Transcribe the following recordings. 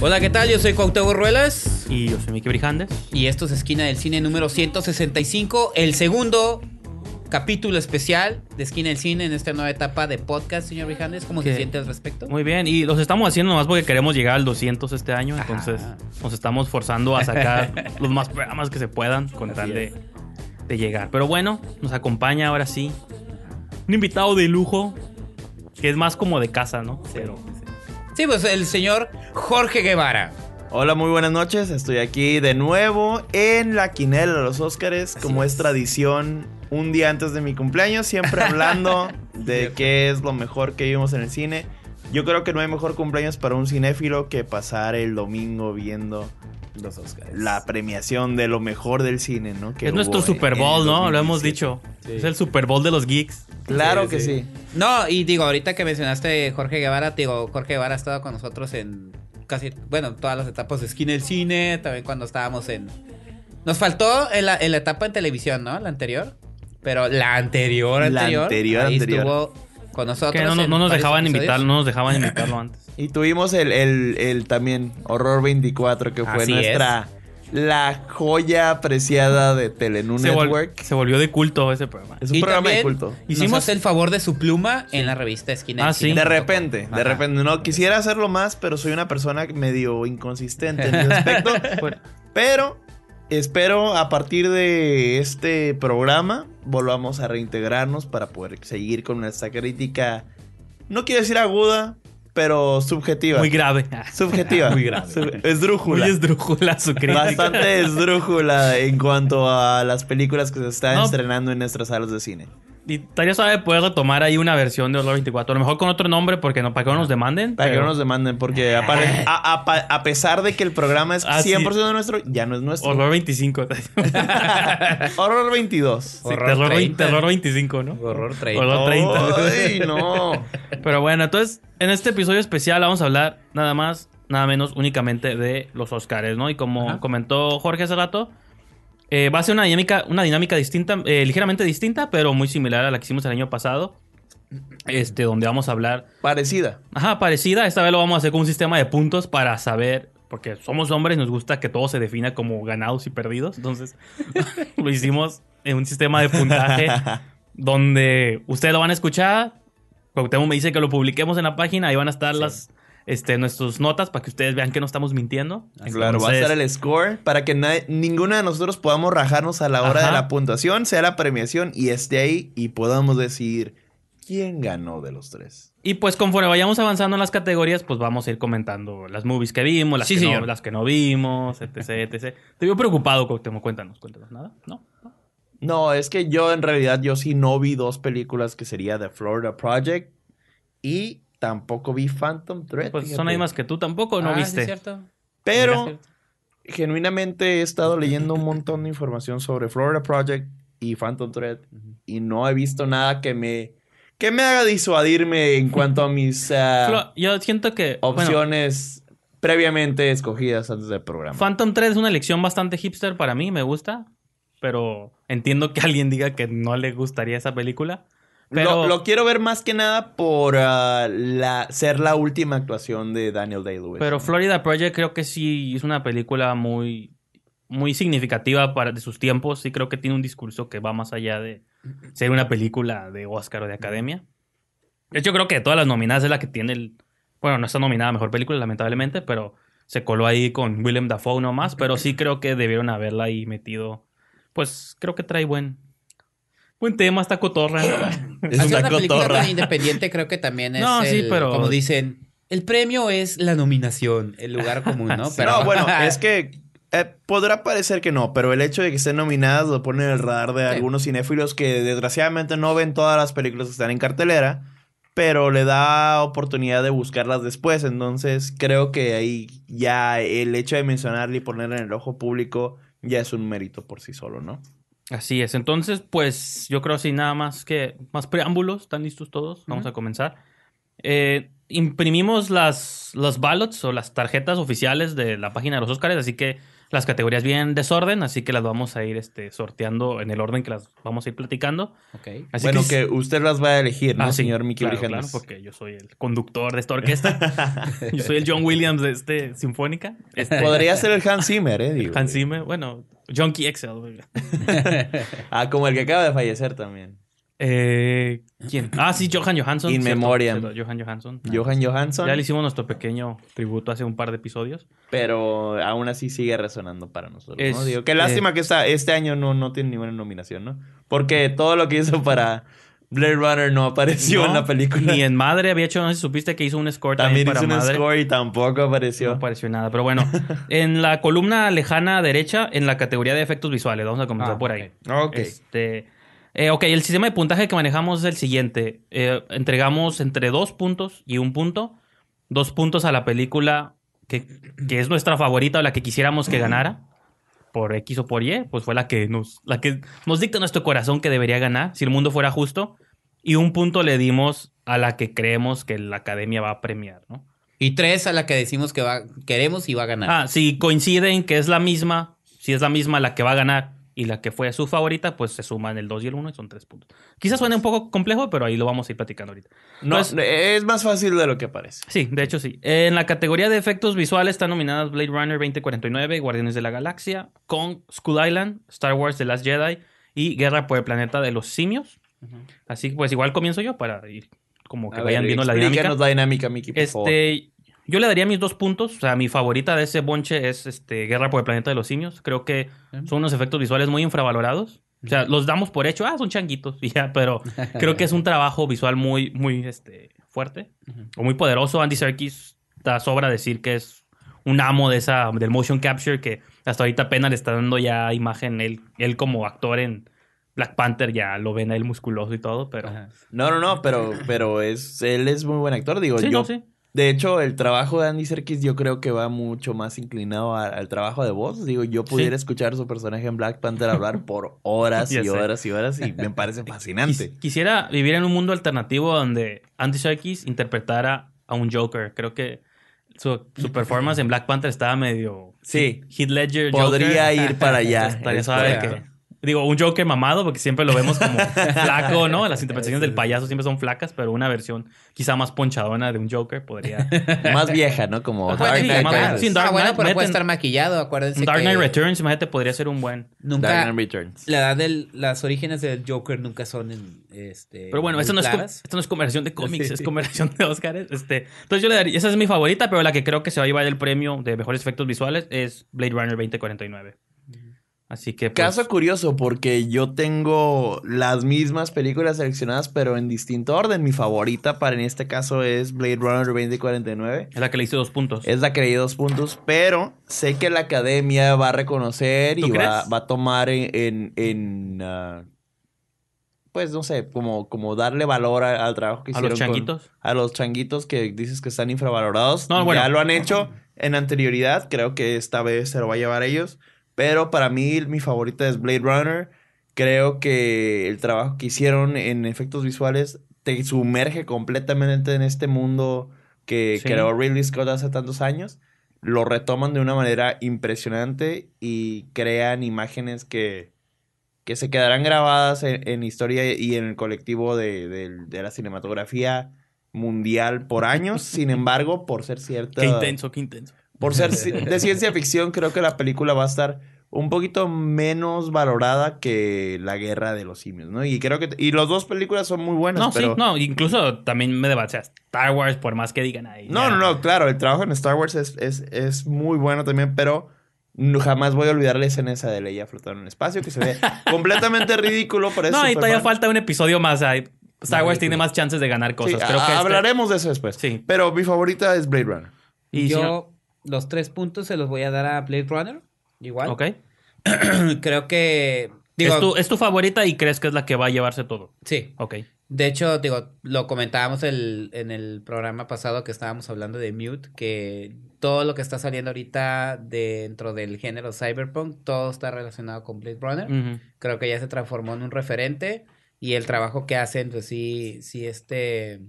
Hola, ¿qué tal? Yo soy Cuauhtémoc Ruelas. Y yo soy Miki Brijandes. Y esto es Esquina del Cine número 165, el segundo capítulo especial de Esquina del Cine en esta nueva etapa de podcast, señor Brijandes. ¿Cómo se siente al respecto? Muy bien, y los estamos haciendo nomás porque queremos llegar al 200 este año, entonces nos estamos forzando a sacar los más programas que se puedan con tal de, llegar. Pero bueno, nos acompaña ahora sí un invitado de lujo, que es más como de casa, ¿no? Sí, pues el señor Jorge Guevara. Hola, muy buenas noches. Estoy aquí de nuevo en la quinela de los Óscares, como es. es tradición, un día antes de mi cumpleaños, siempre hablando de qué es lo mejor que vimos en el cine. Yo creo que no hay mejor cumpleaños para un cinéfilo que pasar el domingo viendo los Oscars. La premiación de lo mejor del cine, ¿no? es nuestro Super Bowl, ¿no? Lo hemos dicho. Es el Super Bowl de los geeks. Claro que sí. No, y digo, ahorita que mencionaste Jorge Guevara, digo, Jorge Guevara ha estado con nosotros en casi, bueno, todas las etapas de Skin el cine, también cuando estábamos en... Nos faltó en la, etapa en televisión, ¿no? La anterior. Pero la anterior, anterior. La anterior, ahí anterior. Estuvo no, nos dejaban invitar, no nos dejaban invitarlo antes. Y tuvimos el, también Horror 24, que fue nuestra. La joya apreciada de Telenú se Network. Se volvió de culto ese programa. Es un programa de culto. Hicimos el favor de su pluma en la revista Esquina. Ah, de repente, de repente. No quisiera hacerlo más, pero soy una persona medio inconsistente en mi aspecto. pero espero a partir de este programa volvamos a reintegrarnos para poder seguir con nuestra crítica, no quiero decir aguda, pero subjetiva. Muy grave. Subjetiva. Muy grave. esdrújula. Muy esdrújula su crítica. Bastante esdrújula en cuanto a las películas que se están estrenando en nuestras salas de cine y vez sabe poder retomar ahí una versión de Horror 24. A lo mejor con otro nombre, porque no, para que no nos demanden. Para que no nos demanden, porque a, pesar de que el programa es 100% ah, nuestro, ya no es nuestro. Horror 25. horror 22. horror 25, ¿no? Horror 30. Horror 30. Ay, no. pero bueno, entonces, en este episodio especial vamos a hablar nada más, nada menos, únicamente de los Oscars, ¿no? Y como comentó Jorge hace rato eh, va a ser una dinámica, una dinámica distinta, eh, ligeramente distinta, pero muy similar a la que hicimos el año pasado. Este, donde vamos a hablar. Parecida. Ajá, parecida. Esta vez lo vamos a hacer con un sistema de puntos para saber. Porque somos hombres, nos gusta que todo se defina como ganados y perdidos. Entonces, lo hicimos en un sistema de puntaje donde ustedes lo van a escuchar. Cuauhtémoc me dice que lo publiquemos en la página. Ahí van a estar las este, nuestras notas para que ustedes vean que no estamos mintiendo. claro, va a ser el score para que ninguna de nosotros podamos rajarnos a la hora de la puntuación, sea la premiación y esté ahí y podamos decir quién ganó de los tres. Y pues conforme vayamos avanzando en las categorías, pues vamos a ir comentando las movies que vimos, las, que, no, vimos, etc, etc. Te veo preocupado, Cuauhtémoc. Cuéntanos, cuéntanos. ¿Nada? ¿No? ¿No? No, es que yo en realidad yo sí no vi dos películas que sería The Florida Project y tampoco vi Phantom Thread. Pues, son ahí más que tú tampoco, ¿no ah, viste? cierto. Pero genuinamente he estado leyendo un montón de información sobre Florida Project y Phantom Thread y no he visto nada que me que me haga disuadirme en cuanto a mis ah, opciones previamente escogidas antes del programa. Phantom Thread es una elección bastante hipster para mí, me gusta, pero entiendo que alguien diga que no le gustaría esa película. Pero... Lo, quiero ver más que nada por ah, la, ser la última actuación de Daniel Day-Lewis. Pero Florida Project creo que sí es una película muy, muy significativa para, de sus tiempos. y creo que tiene un discurso que va más allá de ser una película de Oscar o de Academia. De hecho, creo que de todas las nominadas es la que tiene el... Bueno, no está nominada a Mejor Película, lamentablemente, pero se coló ahí con William Dafoe nomás. Pero sí creo que debieron haberla ahí metido. Pues creo que trae buen, buen tema, está cotorra. es una, película Tan independiente creo que también es. pero. Como dicen, el premio es la nominación, el lugar común, ¿no? Pero... No, bueno, es que eh, podrá parecer que no, pero el hecho de que estén nominadas lo pone en el radar de algunos cinéfilos que desgraciadamente no ven todas las películas que están en cartelera, pero le da oportunidad de buscarlas después. Entonces, creo que ahí ya el hecho de mencionarla y ponerla en el ojo público ya es un mérito por sí solo, ¿no? Así es. Entonces, pues yo creo sin nada más que más preámbulos, ¿están listos todos? Vamos a comenzar. Eh, imprimimos las, las ballots o las tarjetas oficiales de la página de los Óscares, así que las categorías bien desorden, así que las vamos a ir este, sorteando en el orden que las vamos a ir platicando. bueno, que, usted las va a elegir, ¿no, ah, señor Mickey claro, porque yo soy el conductor de esta orquesta. yo soy el John Williams de este Sinfónica. Este, Podría ser el Hans Zimmer, ¿eh? Hans Zimmer, bueno, John Excel. ah, como el que acaba de fallecer también. Eh, ¿Quién? Ah, sí, Johan Johansson. In memoria. Johan Johansson. Johan Johansson. Ya le hicimos nuestro pequeño tributo hace un par de episodios. Pero aún así sigue resonando para nosotros. qué lástima eh, que este año no, no tiene ninguna nominación, ¿no? Porque todo lo que hizo para Blade Runner no apareció en la película. Ni en Madre había hecho, no sé si supiste que hizo un score también, también hizo un score y tampoco apareció. No apareció nada, pero bueno. en la columna lejana derecha, en la categoría de efectos visuales, vamos a comenzar ah, por ahí. Ok. Este eh, ok, el sistema de puntaje que manejamos es el siguiente. Eh, entregamos entre dos puntos y un punto. Dos puntos a la película que, es nuestra favorita o la que quisiéramos que ganara. Por X o por Y, pues fue la que nos, la que nos dicta nuestro corazón que debería ganar, si el mundo fuera justo. Y un punto le dimos a la que creemos que la academia va a premiar, Y tres a la que decimos que va, queremos y va a ganar. Ah, si coinciden que es la misma, si es la misma la que va a ganar y la que fue su favorita, pues se suman el 2 y el 1 y son 3 puntos. Quizás suene un poco complejo, pero ahí lo vamos a ir platicando ahorita. No, pues, es más fácil de lo que parece. Sí, de hecho sí. En la categoría de efectos visuales están nominadas Blade Runner 2049, Guardianes de la Galaxia, Kong, Skull Island, Star Wars The Last Jedi y Guerra por el Planeta de los Simios. Así que pues igual comienzo yo para ir como que vayan viendo la dinámica. la dinámica, Mickey, por este, yo le daría mis dos puntos. O sea, mi favorita de ese bonche es este, Guerra por el Planeta de los Simios. Creo que son unos efectos visuales muy infravalorados. O sea, los damos por hecho, ah, son changuitos, y ya, pero creo que es un trabajo visual muy, muy este, fuerte o muy poderoso. Andy Serkis da sobra decir que es un amo de esa, del motion capture que hasta ahorita apenas le está dando ya imagen él, él como actor en, Black Panther ya lo ven a él musculoso y todo, pero. No, no, no, pero, pero es, él es muy buen actor, digo. yo sí. De hecho, el trabajo de Andy Serkis yo creo que va mucho más inclinado al trabajo de voz. Digo, yo pudiera escuchar a su personaje en Black Panther hablar por horas y horas y horas y me parece fascinante. quisiera vivir en un mundo alternativo donde Andy Serkis interpretara a un Joker. Creo que su, performance en Black Panther estaba medio... Sí. Heath Ledger, Podría ir para allá. Estaría suave Digo, un Joker mamado, porque siempre lo vemos como flaco, ¿no? Las interpretaciones del payaso siempre son flacas, pero una versión quizá más ponchadona de un Joker podría. más vieja, ¿no? Como Dark ah, Knight. pero puede estar maquillado, acuérdense. Dark Knight Returns, imagínate, podría ser un buen. Dark Knight Returns. La edad de las orígenes del Joker nunca son en, este. Pero bueno, esto no, es, esto conversación de cómics, es conversación de Oscars. Este, entonces yo le daría. Esa es mi favorita, pero la que creo que se va a llevar el premio de mejores efectos visuales es Blade Runner 2049. Así que. Caso pues, curioso, porque yo tengo las mismas películas seleccionadas, pero en distinto orden. Mi favorita para en este caso es Blade Runner 2049. Es la que le hice dos puntos. Es la que le hice dos puntos, pero sé que la academia va a reconocer y va, a tomar en. Ah, pues no sé, como, como darle valor al trabajo que hicieron. A los changuitos. a los changuitos que dices que están infravalorados. No, bueno. Ya lo han hecho en anterioridad. Creo que esta vez se lo va a llevar ellos. Pero para mí mi favorita es Blade Runner. Creo que el trabajo que hicieron en efectos visuales te sumerge completamente en este mundo que creó Ridley Scott hace tantos años. Lo retoman de una manera impresionante y crean imágenes que, que se quedarán grabadas en, historia y en el colectivo de, de, de la cinematografía mundial por años. Sin embargo, por ser cierto Qué intenso, qué intenso. Por ser de ciencia ficción, creo que la película va a estar un poquito menos valorada que La Guerra de los Simios, ¿no? Y creo que... Y las dos películas son muy buenas, No, sí, no. Incluso también me a Star Wars, por más que digan ahí. No, no, no. Claro, el trabajo en Star Wars es, es, muy bueno también, pero... jamás voy a olvidar la escena esa de Leia flotando en el espacio, que se ve completamente ridículo. por eso no, y todavía falta un episodio más. Star Wars tiene más chances de ganar cosas. que este hablaremos de eso después. Sí. Pero mi favorita es Blade Runner. Y yo, los tres puntos se los voy a dar a Blade Runner. Igual. Ok. Creo que. Digo, es, tu, es, tu, favorita y crees que es la que va a llevarse todo. Sí. Ok. De hecho, digo, lo comentábamos el, en el programa pasado que estábamos hablando de Mute, que todo lo que está saliendo ahorita dentro del género cyberpunk, todo está relacionado con Blade Runner. Creo que ya se transformó en un referente y el trabajo que hacen, pues sí, sí, este...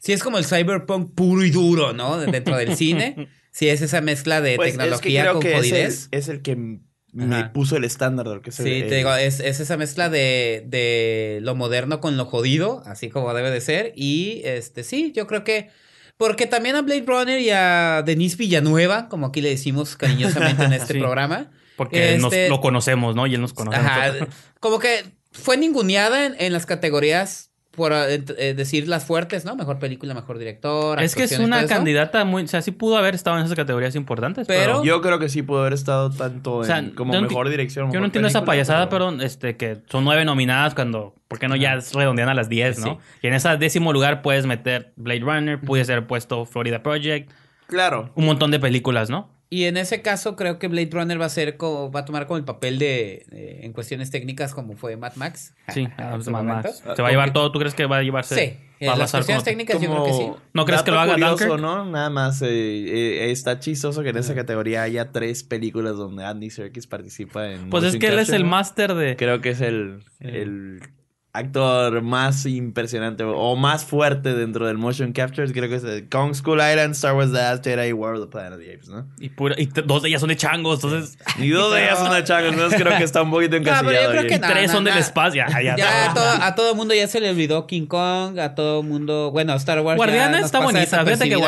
Sí es como el cyberpunk puro y duro, ¿no? Dentro del cine. Sí, es esa mezcla de pues, tecnología es con jodidez. Es el, que me puso el estándar lo que se Sí, es, esa mezcla de, lo moderno con lo jodido, así como debe de ser. Y este, sí, yo creo que. Porque también a Blade Runner y a Denise Villanueva, como aquí le decimos cariñosamente en este programa. Porque nos, este lo conocemos, ¿no? Y él nos conoce. como que fue ninguneada en las categorías por eh, decir las fuertes, ¿no? Mejor película, mejor director. Es que es una candidata muy. O sea, sí pudo haber estado en esas categorías importantes. Pero. Yo creo que sí pudo haber estado tanto o sea, como mejor dirección. yo no entiendo esa payasada, pero... perdón, este, que son nueve nominadas cuando. ¿Por qué no ya redondean a las diez, no? Y en ese décimo lugar puedes meter Blade Runner, puede ser puesto Florida Project. Claro. Un montón de películas, ¿no? Y en ese caso creo que Blade Runner va a ser va a tomar como el papel de, en cuestiones técnicas como fue Mad Max. Sí, ah, Mad Max. Ah, Se va a llevar todo, ¿tú crees que va a llevarse? Sí, va las cuestiones técnicas yo creo que sí. ¿No crees que lo haga curioso, ¿no? Nada más eh, eh, está chistoso que en esa categoría haya tres películas donde Andy Serkis participa en Pues es que él es el máster de Creo que es el actor más impresionante o más fuerte dentro del motion capture, creo que es el Kong School Island, Star Wars The Last Jedi, War of the Planet of the Apes, ¿no? Y, pura, y dos de ellas son de changos, entonces... Y dos de ellas son de changos, entonces creo que está un poquito encasillado. yo creo que tres son del espacio. Ya, ya, ya a, todo, el mundo ya se le olvidó King Kong, a todo mundo... Bueno, Star Wars... Guardiana está bonita, fíjate que...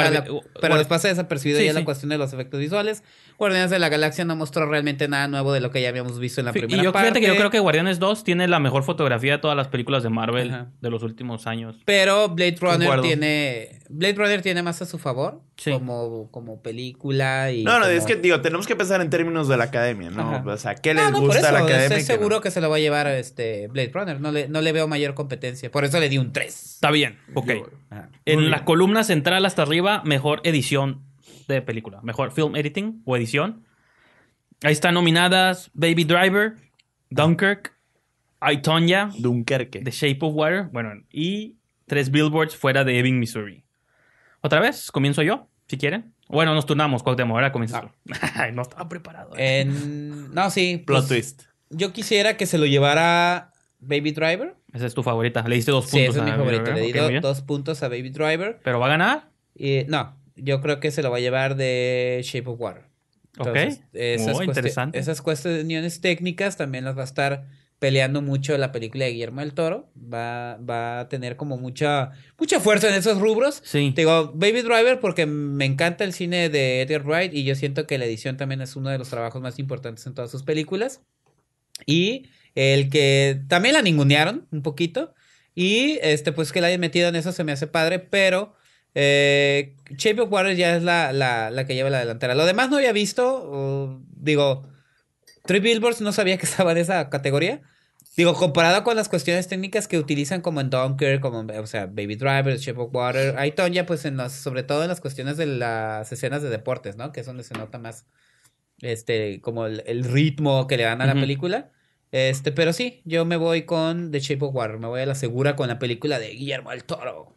pero les pasa desapercibido ya la cuestión de los efectos visuales. Guardianes de la Galaxia no mostró realmente nada nuevo de lo que ya habíamos visto en la primera yo, parte. yo creo que Guardianes 2 tiene la mejor fotografía de todas las películas de Marvel de los últimos años. Pero Blade Runner tiene Blade Runner tiene más a su favor como, como película y No, no, es que digo, tenemos que pensar en términos de la academia, ¿no? O sea, ¿qué les gusta la academia? Estoy seguro que, se lo va a llevar este Blade Runner, no le, veo mayor competencia, por eso le di un 3. Está bien. Ok. en la columna central hasta arriba, mejor edición de película. Mejor film editing o edición. Ahí están nominadas Baby Driver, Dunkirk, I, Tonya, Dunkerque. The Shape of Water, bueno, y tres billboards fuera de Ebbing, Missouri. Otra vez, comienzo yo, si quieren. Bueno, nos turnamos, Cuauhtémoc, ahora comienzo no. Ah. no estaba preparado. Eh. No, sí. Plot pues, twist. Yo quisiera que se lo llevara Baby Driver. Esa es tu favorita. Le diste dos puntos sí, es mi favorita. Le di dos puntos a Baby Driver. ¿Pero va a ganar? Eh, no yo creo que se lo va a llevar de Shape of Water. ok. Muy oh, interesante. esas cuestiones técnicas también las va a estar peleando mucho la película de Guillermo del Toro. Va, va a tener como mucha, mucha fuerza en esos rubros. Sí. digo, Baby Driver, porque me encanta el cine de Edgar Wright y yo siento que la edición también es uno de los trabajos más importantes en todas sus películas. Y el que también la ningunearon un poquito. Y este, pues que la hayan metido en eso se me hace padre, pero eh, of Water ya es la, la, que lleva la delantera. Lo demás no había visto. digo, Three Billboards no sabía que estaba en esa categoría. Digo, comparado con las cuestiones técnicas que utilizan como en Dunker, como o sea, Baby Driver, Shape of Water, hay ya pues en las, sobre todo en las cuestiones de las escenas de deportes, ¿no? Que es donde se nota más este, como el, ritmo que le dan a la película. Este, pero sí, yo me voy con The Shape of Water, me voy a la segura con la película de Guillermo del Toro.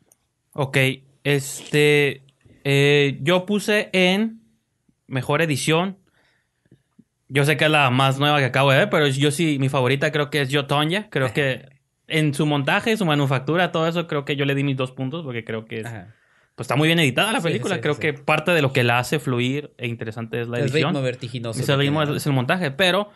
Ok, este, eh, yo puse en mejor edición. Yo sé que es la más nueva que acabo de ver, pero yo sí, mi favorita creo que es Yo Creo que en su montaje, su manufactura, todo eso, creo que yo le di mis dos puntos porque creo que pues, está muy bien editada la película. creo que parte de lo que la hace fluir e interesante es la edición. El ritmo vertiginoso. ritmo es, el montaje, pero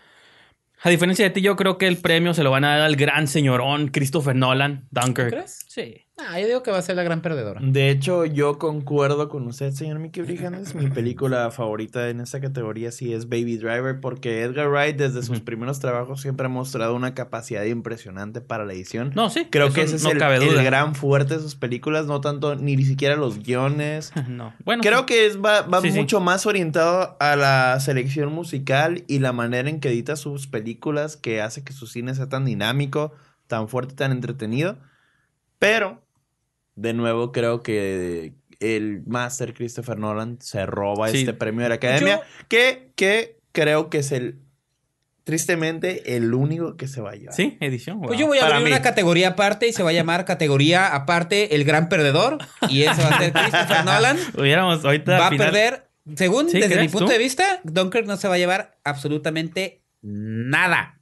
a diferencia de ti, yo creo que el premio se lo van a dar al gran señorón Christopher Nolan, Dunker. crees? Sí ahí digo que va a ser la gran perdedora. De hecho, yo concuerdo con usted, señor Mickey es Mi película favorita en esta categoría sí es Baby Driver, porque Edgar Wright, desde sus primeros trabajos, siempre ha mostrado una capacidad impresionante para la edición. No, sí. Creo que ese es el, gran fuerte de sus películas, no tanto ni siquiera los guiones. no. Bueno, Creo que es, va, mucho más orientado a la selección musical y la manera en que edita sus películas, que hace que su cine sea tan dinámico, tan fuerte, tan entretenido. Pero de nuevo creo que el master Christopher Nolan se roba este premio de la academia, que, que creo que es el tristemente el único que se va a llevar. Sí, edición. Pues yo voy a abrir una categoría aparte y se va a llamar categoría aparte el gran perdedor y ese va a ser Christopher Nolan. Hubiéramos ahorita va a perder, según desde mi punto de vista, Dunkirk no se va a llevar absolutamente nada.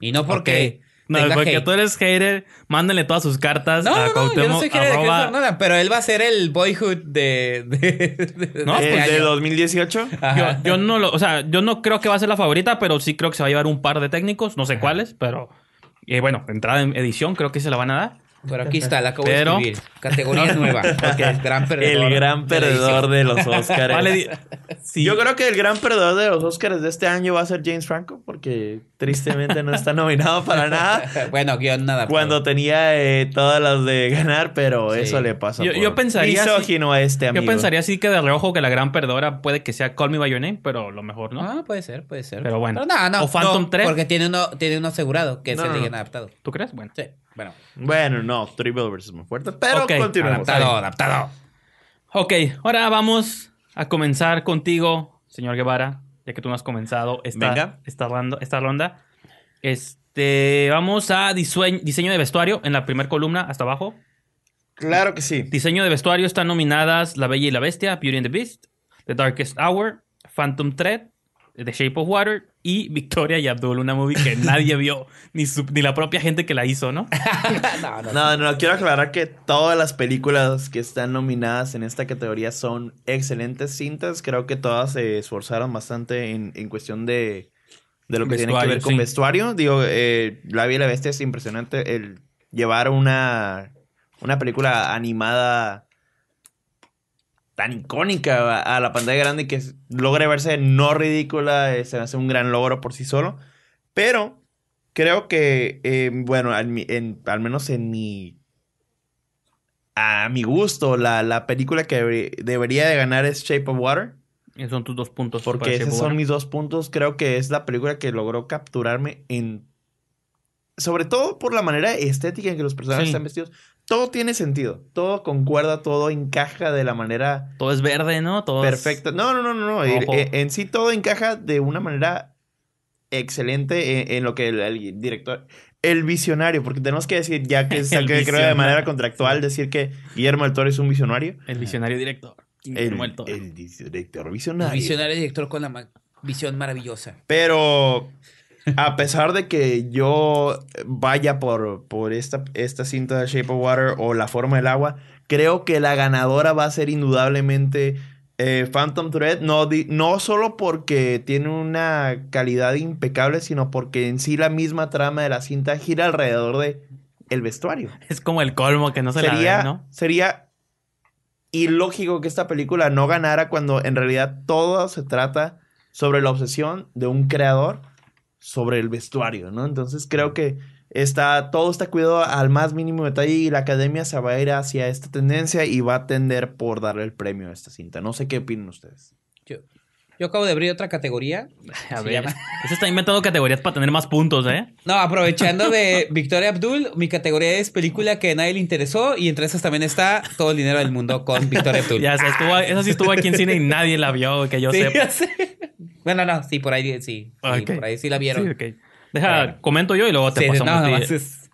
Y no porque no, porque tú eres hater, mándale todas sus cartas a no, no pero él va a ser el boyhood de... de, 2018. Pues, yo, no lo... O sea, yo no creo que va a ser la favorita, pero sí creo que se va a llevar un par de técnicos. No sé cuáles, pero... bueno, entrada en edición creo que se la van a dar. Pero aquí está, la acabo de escribir. Categoría nueva. el gran perdedor de, los Oscars. Yo creo que el gran perdedor de los Oscars de este año va a ser James Franco, porque tristemente no está nominado para nada. bueno, guión nada. Cuando tenía eh, todas las de ganar, pero eso le pasa Yo, pensaría. Misógino a este amigo. Yo pensaría sí que de reojo que la gran perdedora puede que sea Call Me By Your Name, pero lo mejor, ¿no? Ah, puede ser, puede ser. Pero bueno. o Phantom 3. Porque tiene uno, tiene uno asegurado que se es el bien adaptado. ¿Tú crees? Bueno. Sí. Bueno. Bueno, no. Triple versus muy fuerte, pero continuamos. Adaptado, adaptado. Ok, ahora vamos a comenzar contigo, señor Guevara que tú no has comenzado esta, esta, ronda, esta ronda. Este, vamos a diseño, diseño de vestuario en la primera columna, hasta abajo. Claro que sí. Diseño de vestuario están nominadas La Bella y la Bestia, Beauty and the Beast, The Darkest Hour, Phantom Thread, The Shape of Water y Victoria y Abdul, una movie que nadie vio, ni, ni la propia gente que la hizo, ¿no? no, no, no, quiero aclarar que todas las películas que están nominadas en esta categoría son excelentes cintas. Creo que todas se esforzaron bastante en, cuestión de, lo que tiene que ver con vestuario. Digo, eh, La Vía y la Bestia es impresionante. El llevar una, una película animada tan icónica a, la pantalla grande que logre verse no ridícula, eh, se hace un gran logro por sí solo. Pero creo que, em, bueno, al, en, al, menos en mi... A mi gusto, la, la película que debería de ganar es Shape of Water. Esos son tus dos puntos. Porque esos son mis dos puntos. Creo que es la película que logró capturarme en... Sobre todo por la manera estética en que los personajes están vestidos todo tiene sentido. Todo concuerda, todo encaja de la manera. Todo es verde, ¿no? Todo. Perfecto. No, no, no, no. no. Eh, eh, en, sí todo encaja de una manera excelente e, en, lo que el, director. El visionario, porque tenemos que decir, ya que, se creo de manera contractual, decir que Guillermo del Toro es un visionario. El visionario director. Guillermo el, El director visionario. El visionario director con la visión maravillosa. Pero a pesar de que yo vaya por, por esta, esta cinta de Shape of Water o La Forma del Agua, creo que la ganadora va a ser indudablemente eh, Phantom Thread. No, no solo porque tiene una calidad impecable, sino porque en sí la misma trama de la cinta gira alrededor de el vestuario. Es como el colmo que no se sería, la ve, ¿no? Sería ilógico que esta película no ganara cuando en realidad todo se trata sobre la obsesión de un creador sobre el vestuario, ¿no? Entonces creo que está, todo está cuidado al más mínimo detalle y la academia se va a ir hacia esta tendencia y va a tender por darle el premio a esta cinta. No sé qué opinan ustedes. Yo, yo acabo de abrir otra categoría. A ver, se está inventando categorías para tener más puntos, ¿eh? No, aprovechando de Victoria Abdul, mi categoría es película que a nadie le interesó y entre esas también está Todo el dinero del mundo con Victoria Abdul. ya, esa sí estuvo aquí en cine y nadie la vio, que yo sepa. sé. Bueno, no, sí, por ahí sí. sí por ahí sí la vieron. Deja, comento yo y luego te sí, pasamos.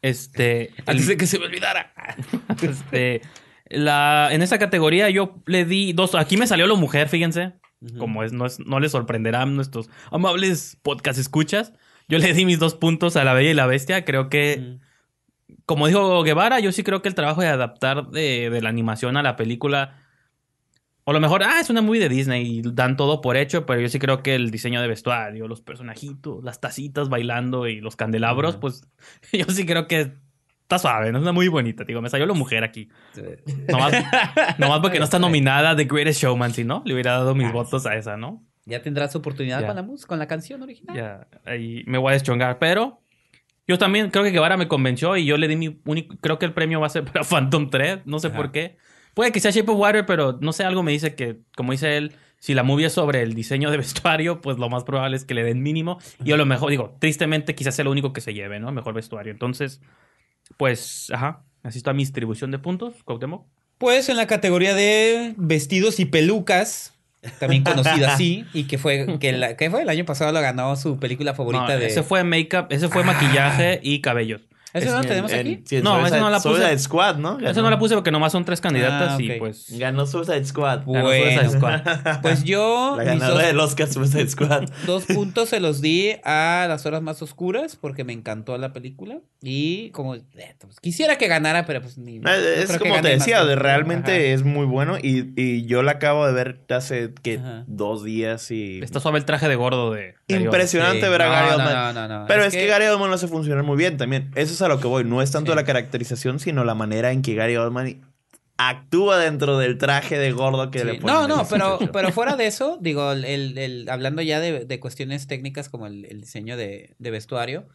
este, antes de que se me olvidara. este, en esa categoría yo le di dos. Aquí me salió la mujer, fíjense. Como es no, es, no les sorprenderán nuestros amables podcast escuchas. Yo le di mis dos puntos a La Bella y la Bestia. Creo que, como dijo Guevara, yo sí creo que el trabajo de adaptar de, la animación a la película. O lo mejor, ah, es una movie de Disney y dan todo por hecho, pero yo sí creo que el diseño de vestuario, los personajitos, las tacitas bailando y los candelabros, pues yo sí creo que está suave, no es muy bonita. Digo, me salió la mujer aquí. Sí. Nomás, porque no está nominada de Greatest Showman, si no, le hubiera dado mis ah, votos a esa, ¿no? Ya tendrás oportunidad con la música, con la canción original. Ya, ahí me voy a deschongar, pero yo también creo que Guevara me convenció y yo le di mi único. Creo que el premio va a ser para Phantom 3, no sé por qué. Puede que sea Shape of Water, pero no sé, algo me dice que, como dice él, si la movie es sobre el diseño de vestuario, pues lo más probable es que le den mínimo. Y a lo mejor, digo, tristemente, quizás sea lo único que se lleve, ¿no? Mejor vestuario. Entonces, pues, ajá, así está mi distribución de puntos, Cuauhtémoc. Pues en la categoría de vestidos y pelucas, también conocida así, y que fue, que, la, fue el año pasado lo ganó su película favorita de. Ese fue make ese fue ah. maquillaje y cabellos. ¿Eso no lo tenemos aquí? no, eso no la puse. Suicide Squad, ¿no? Esa no la puse porque nomás son tres candidatas ah, y pues. Ganó Suicide Squad. Bueno, Ganó Suicide Squad. Pues yo. La ganadora del Oscar Suicide Squad. Dos puntos se los di a las horas más oscuras porque me encantó la película. Y como. Eh, pues, quisiera que ganara, pero pues ni. Eh, es como te decía, realmente es muy bueno. Y, y, yo la acabo de ver hace que dos días y. Está suave el traje de gordo de. Impresionante ver a Gary Oldman. Pero es, que... Gary Oldman lo hace funcionar muy bien también. Eso es a lo que voy. No es tanto la caracterización, sino la manera en que Gary Oldman actúa dentro del traje de gordo que le ponen. No, no, pero, pero fuera de eso, digo, el, hablando ya de, cuestiones técnicas como el, diseño de, vestuario,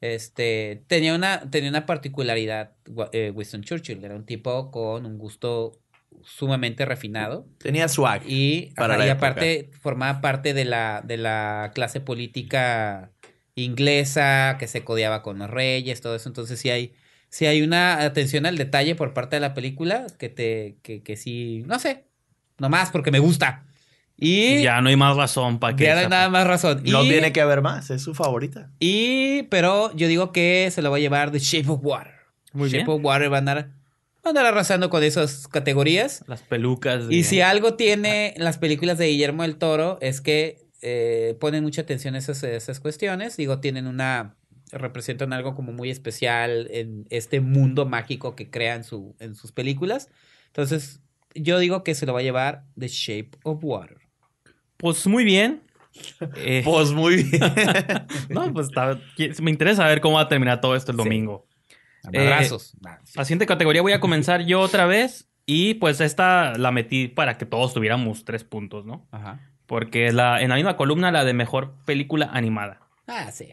este, tenía una, tenía una particularidad eh, Winston Churchill, era un tipo con un gusto sumamente refinado. Tenía swag. Y, para y aparte formaba parte de la, de la clase política inglesa que se codeaba con los reyes, todo eso. Entonces si hay, hay una atención al detalle por parte de la película que te, que, que sí, no sé, nomás porque me gusta. Y ya no hay más razón para que. Ya no hay nada más razón. No tiene que haber más, es su favorita. Y, pero yo digo que se lo va a llevar de Shape of Water. Muy Shape of Water va a andar andar arrasando con esas categorías. Las pelucas. Y si algo tiene las películas de Guillermo del Toro es que eh, ponen mucha atención a esas, cuestiones. Digo, tienen una representan algo como muy especial en este mundo mágico que crean su, en sus películas. Entonces, yo digo que se lo va a llevar The Shape of Water. Pues muy bien. pues muy bien. no, pues me interesa ver cómo va a terminar todo esto el domingo. Eh, brazos La siguiente categoría voy a comenzar yo otra vez. Y pues esta la metí para que todos tuviéramos tres puntos, ¿no? Ajá. Porque en la misma columna la de mejor película animada. Ah, sí.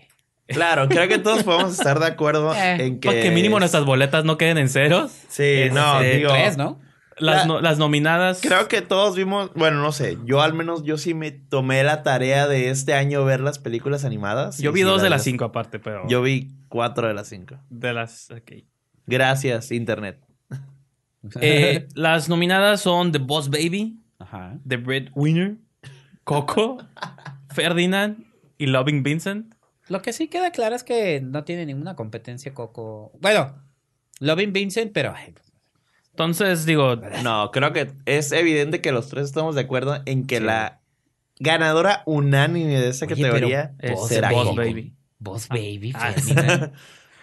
Claro, creo que todos podemos estar de acuerdo eh. en que. Porque mínimo nuestras boletas no queden en ceros. Sí, no, este, Tres, ¿no? Las, nominadas. Creo que todos vimos, bueno, no sé, yo al menos yo sí me tomé la tarea de este año ver las películas animadas. Yo vi dos de las cinco aparte, pero... Yo vi cuatro de las cinco. De las, ok. Gracias, Internet. Eh, las nominadas son The Boss Baby, Ajá. The winner Coco, Ferdinand y Loving Vincent. Lo que sí queda claro es que no tiene ninguna competencia Coco. Bueno, Loving Vincent, pero entonces, digo. No, creo que es evidente que los tres estamos de acuerdo en que la ganadora unánime de esa categoría es será Boss Baby. Boss Baby.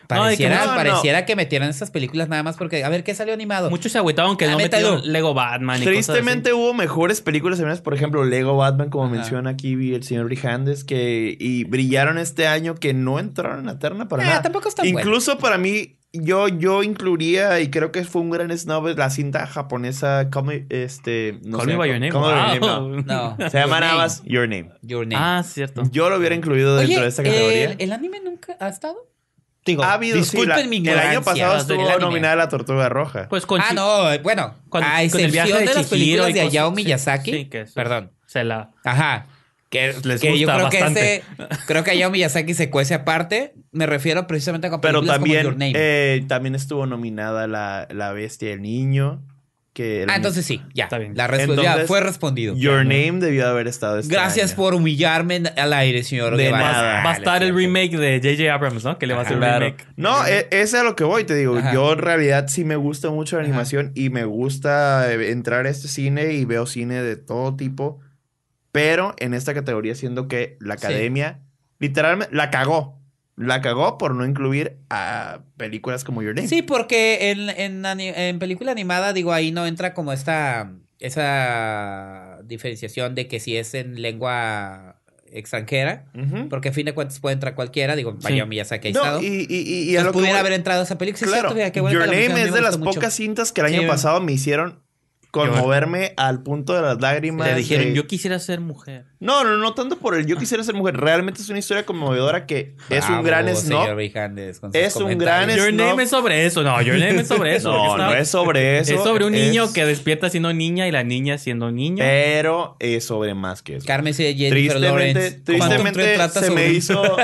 Pareciera, pareciera que metieran esas películas nada más porque, a ver, ¿qué salió animado? Muchos se aunque que ah, no metieron Lego Batman. Y Tristemente hubo mejores películas por ejemplo, Lego Batman, como menciona aquí el señor Rijandes, que y brillaron este año que no entraron en la terna para eh, nada. Incluso para mí, yo, yo incluiría, y creo que fue un gran snob, la cinta japonesa este, no sé, me your name. no. No. Se llama Your Name. Your Name. Ah, cierto. Yo lo hubiera incluido dentro de esta categoría. ¿el, anime nunca ha estado? Digo, ha habido, disculpen mi ignorancia. El año pasado estuvo nominada la Tortuga Roja. Pues con Ah, no, bueno, con, a con el viaje de, de las películas de Hayao Miyazaki. Sí, perdón. Se la... Ajá. Que, les gusta yo creo que ese, creo que Miyazaki se cuece aparte. Me refiero precisamente a Pero también, Your Name. Eh, también estuvo nominada la, Bestia del el Niño. ah, entonces sí, ya. La fue respondido. Your Name debió haber estado. Este Gracias por humillarme al aire, señor. Va a estar el remake de J.J. Abrams, ¿no? Que le va a hacer No, ese es a lo que voy, te digo. Yo en realidad sí me gusta mucho la animación y me gusta eh, entrar a este cine y veo cine de todo tipo. Pero en esta categoría, siendo que la academia literalmente la cagó. La cagó por no incluir a películas como Your Name. Sí, porque en, película animada, digo, ahí no entra como esta esa diferenciación de que si es en lengua extranjera, porque a fin de cuentas puede entrar cualquiera, digo, vaya ya se ha estado. No, y, lo pudiera haber entrado esa película. Sí, Your Name es de las pocas cintas que el año pasado me hicieron conmoverme al punto de las lágrimas. Le dijeron, yo quisiera ser mujer. No, no, no tanto por el yo quisiera ser mujer. Realmente es una historia conmovedora que es un gran snob. es un gran snob. Your name es sobre eso. No, your name es sobre eso. no, no es sobre eso. Es sobre un niño que despierta siendo niña y la niña siendo niño. Pero es sobre más que eso. Carmen se Jennifer Tristemente, Tristemente se me hizo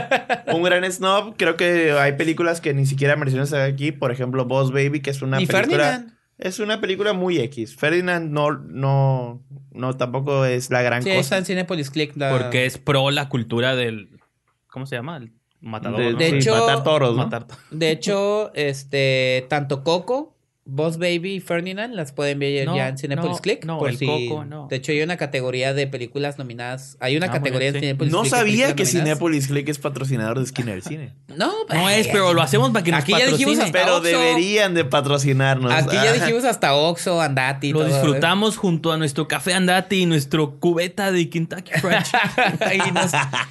un gran snob. Creo que hay películas que ni siquiera mencionas aquí. Por ejemplo, Boss Baby, que es una película... Es una película muy X. Ferdinand no, no, no tampoco es la gran sí, cosa. Está en Cinepolis Click. Porque es pro la cultura del. ¿Cómo se llama? El matador. De, hecho, matar toros. Matar de hecho, este, tanto Coco Boss Baby y Ferdinand las pueden ver ya en Cinepolis Click. No, por el no. De hecho, hay una categoría de películas nominadas. Hay una ah, categoría de Cinepolis Click. No sabía que Cinepolis Click es patrocinador de Skinner Cine. No, no es, pero lo hacemos para que nos ya dijimos hasta Pero deberían de patrocinarnos. Aquí ya ah. dijimos hasta Oxxo, Andati. Lo ¿eh? disfrutamos junto a nuestro café Andati y nuestro cubeta de Kentucky French.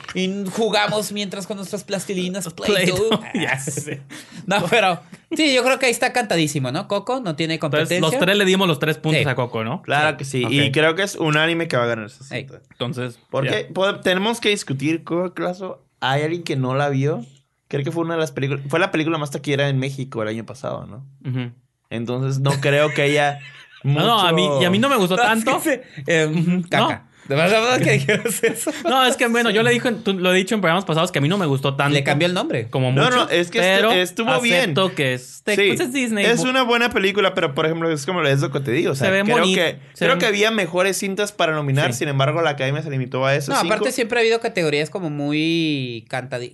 y, jugamos mientras con nuestras plastilinas Play-Doh. No, pero sí, yo creo que ahí está cantadísimo, ¿no? Coco no tiene competencia. los tres le dimos los tres puntos a Coco, ¿no? Claro que sí. Y creo que es un anime que va a ganar esa Entonces, porque tenemos que discutir, Coco ¿Hay alguien que no la vio? Creo que fue una de las películas. Fue la película más taquillera en México el año pasado, ¿no? Entonces, no creo que ella No, a mí, a mí no me gustó tanto. Em, caca. ¿De verdad que eso? No, es que bueno, yo le dije, lo he dicho en programas pasados que a mí no me gustó tanto. Le cambió el nombre. Como mucho. No, no, es que este estuvo bien. que este, es Disney. Es una buena película, pero por ejemplo, es como es lo que te digo. O sea, creo que, creo que había mejores cintas para nominar, sin embargo, la academia se limitó a eso. No, aparte siempre ha habido categorías como muy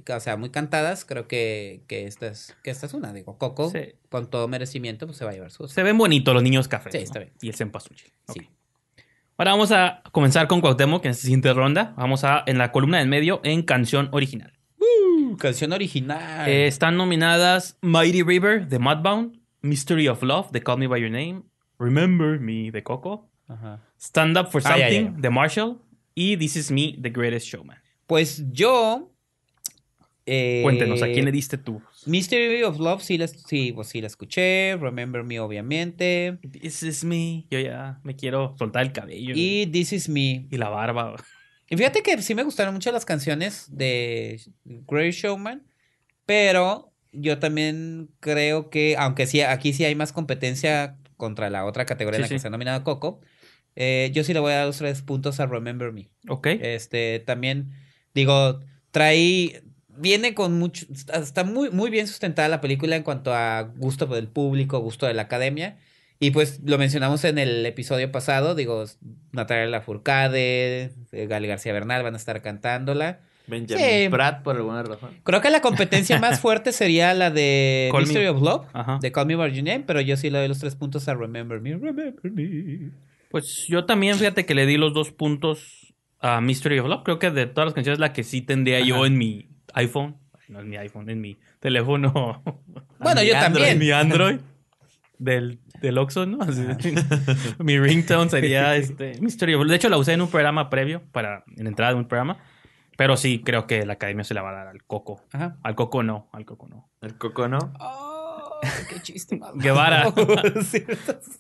o sea, muy cantadas. Creo que, que, esta, es, que esta es una, digo, Coco. Con todo merecimiento, pues se va a llevar su... Se ven bonitos los niños café. Sí, está bien. Y el Senpasuchi. Sí. Ahora vamos a comenzar con Cuauhtémoc en la siguiente ronda. Vamos a en la columna del medio en canción original. Uh, canción original. Eh, están nominadas Mighty River The Mudbound, Mystery of Love The Call Me By Your Name, Remember Me The Coco, Stand Up For ah, Something The Marshall y This Is Me The Greatest Showman. Pues yo eh, Cuéntenos, ¿a quién le diste tú? Mystery of Love, sí la, sí, pues, sí la escuché. Remember Me, obviamente. This is me. Yo ya me quiero soltar el cabello. Y This is me. Y la barba. Y fíjate que sí me gustaron mucho las canciones de Grey Showman, pero yo también creo que, aunque sí, aquí sí hay más competencia contra la otra categoría en la que se ha nominado Coco, eh, yo sí le voy a dar los tres puntos a Remember Me. Ok. Este, también, digo, trae, viene con mucho, está muy, muy bien sustentada la película en cuanto a gusto del público, gusto de la academia. Y pues lo mencionamos en el episodio pasado, digo, Natalia Lafourcade, eh, Gali García Bernal van a estar cantándola. Benjamin Pratt, por alguna razón. Creo que la competencia más fuerte sería la de Mystery of Love, de Call Me By Your pero yo sí le doy los tres puntos a Remember Me, Pues yo también, fíjate que le di los dos puntos a Mystery of Love. Creo que de todas las canciones la que sí tendría yo en mi iPhone, no es mi iPhone, es mi teléfono. Bueno, yo Android, también. Mi Android del, del ¿no? Ah. mi ringtone sería este, Mystery De hecho, la usé en un programa previo, para, en entrada de un programa. Pero sí, creo que la academia se la va a dar al coco. Ajá. Al coco no, al coco no. ¿Al coco no? Oh, ¡Qué chiste más Guevara, oh,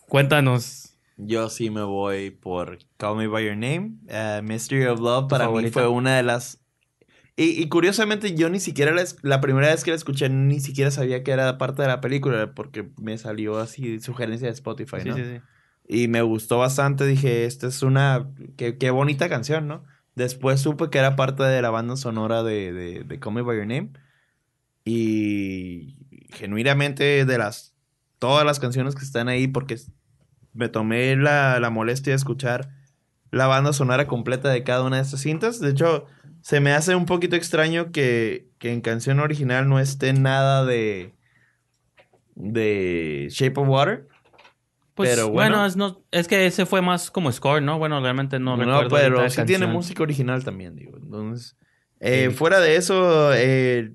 cuéntanos. Yo sí me voy por Call Me By Your Name. Eh, Mystery of Love para mí fue una de las y, curiosamente yo ni siquiera la, primera vez que la escuché ni siquiera sabía que era parte de la película porque me salió así sugerencia de Spotify, ¿no? Sí, sí, Y me gustó bastante, dije, esta es una, qué, bonita canción, ¿no? Después supe que era parte de la banda sonora de, de, By Your Name y genuinamente de las, todas las canciones que están ahí porque me tomé la, la molestia de escuchar la banda sonora completa de cada una de estas cintas, de hecho... Se me hace un poquito extraño que, que en canción original no esté nada de. de Shape of Water. Pues, pero bueno. es, no, es, que ese fue más como score, ¿no? Bueno, realmente no, no recuerdo. No, pero sí tiene música original también, digo. Entonces. Eh, fuera de eso, eh,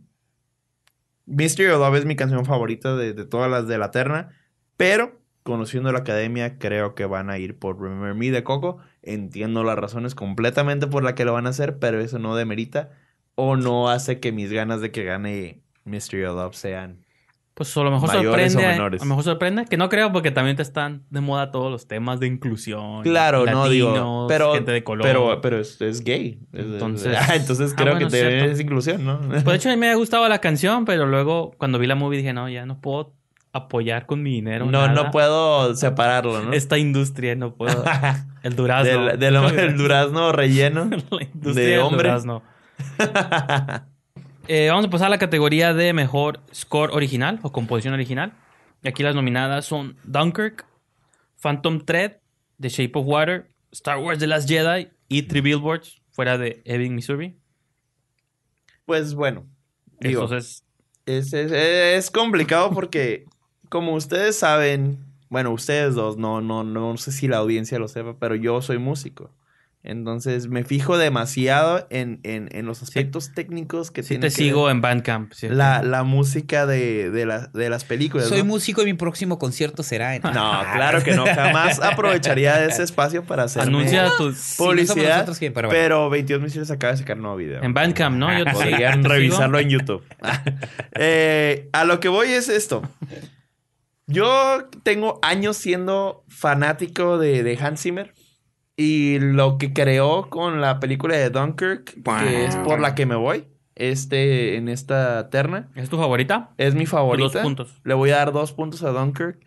Mystery of Love es mi canción favorita de, de todas las de la terna. Pero conociendo la academia, creo que van a ir por Remember Me de Coco. Entiendo las razones completamente por las que lo van a hacer, pero eso no demerita o no hace que mis ganas de que gane Mystery Love sean. Pues a lo mejor sorprende. A lo mejor sorprende, que no creo, porque también te están de moda todos los temas de inclusión. Claro, latinos, no digo. Pero, gente de color. Pero, es, gay. Entonces, ah, entonces ah, creo que te es inclusión, ¿no? Pues de hecho, a mí me ha gustado la canción, pero luego cuando vi la movie dije, no, ya no puedo apoyar con mi dinero. No, no puedo separarlo, ¿no? Esta industria, no puedo. El durazno. del, el durazno relleno. de hombre. Eh, vamos a pasar a la categoría de mejor score original o composición original. Y aquí las nominadas son Dunkirk, Phantom Thread, The Shape of Water, Star Wars The Last Jedi y Three Billboards fuera de Ebbing, Missouri. Pues bueno. Es, es complicado porque como ustedes saben, bueno, ustedes dos, no, no, no sé si la audiencia lo sepa, pero yo soy músico. Entonces me fijo demasiado en, en, en los aspectos técnicos que sí, te sigo en Bandcamp. Sí. La, música de, de, de las películas. Soy músico y mi próximo concierto será en. No, ah. claro que no. Jamás aprovecharía ese espacio para hacer. Anuncia tu publicidad. pero, 22 pero, acaba de sacar un nuevo video. En Bandcamp, ¿no? Yo te Podrían revisarlo en YouTube. Eh, a lo que voy es esto. Yo tengo años siendo fanático de, de Hans Zimmer y lo que creó con la película de Dunkirk, que es por la que me voy este, en esta terna. ¿Es tu favorita? Es mi favorita. Dos puntos. Le voy a dar dos puntos a Dunkirk.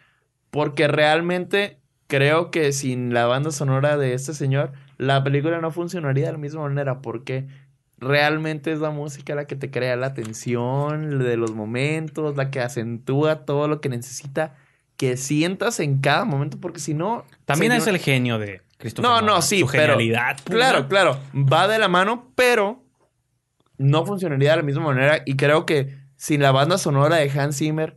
Porque realmente creo que sin la banda sonora de este señor, la película no funcionaría de la misma manera. porque realmente es la música la que te crea la atención de los momentos, la que acentúa todo lo que necesita que sientas en cada momento, porque si no... También es el genio de Christopher, No, no, sí, Claro, claro, va de la mano, pero no funcionaría de la misma manera y creo que sin la banda sonora de Hans Zimmer,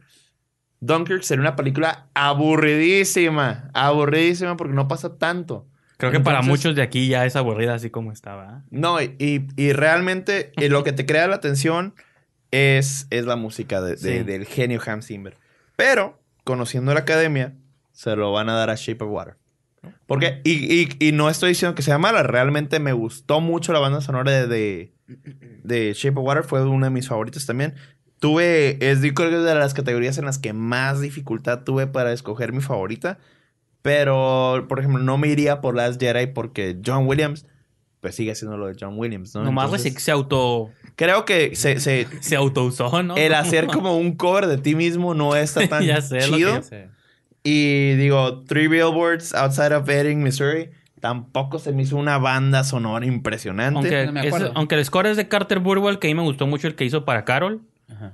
Dunkirk sería una película aburridísima, aburridísima porque no pasa tanto. Creo que para muchos de aquí ya es aburrida así como estaba. No, y, realmente eh, lo que te crea la atención es, es la música del genio Hans Zimmer. Pero, conociendo la academia, se lo van a dar a Shape of Water. Porque, y, y no estoy diciendo que sea mala, realmente me gustó mucho la banda sonora de, de, Shape of Water, fue una de mis favoritas también. Tuve, es creo que de las categorías en las que más dificultad tuve para escoger mi favorita. Pero, por ejemplo, no me iría por Last Jedi porque John Williams, pues sigue siendo lo de John Williams, ¿no? Nomás se auto... Creo que se... Se, se autousó, ¿no? El hacer como un cover de ti mismo no está tan chido. Y digo, Three Billboards Outside of Edding, Missouri, tampoco se me hizo una banda sonora impresionante. Aunque, el score es de Carter Burwell, que a mí me gustó mucho el que hizo para Carol.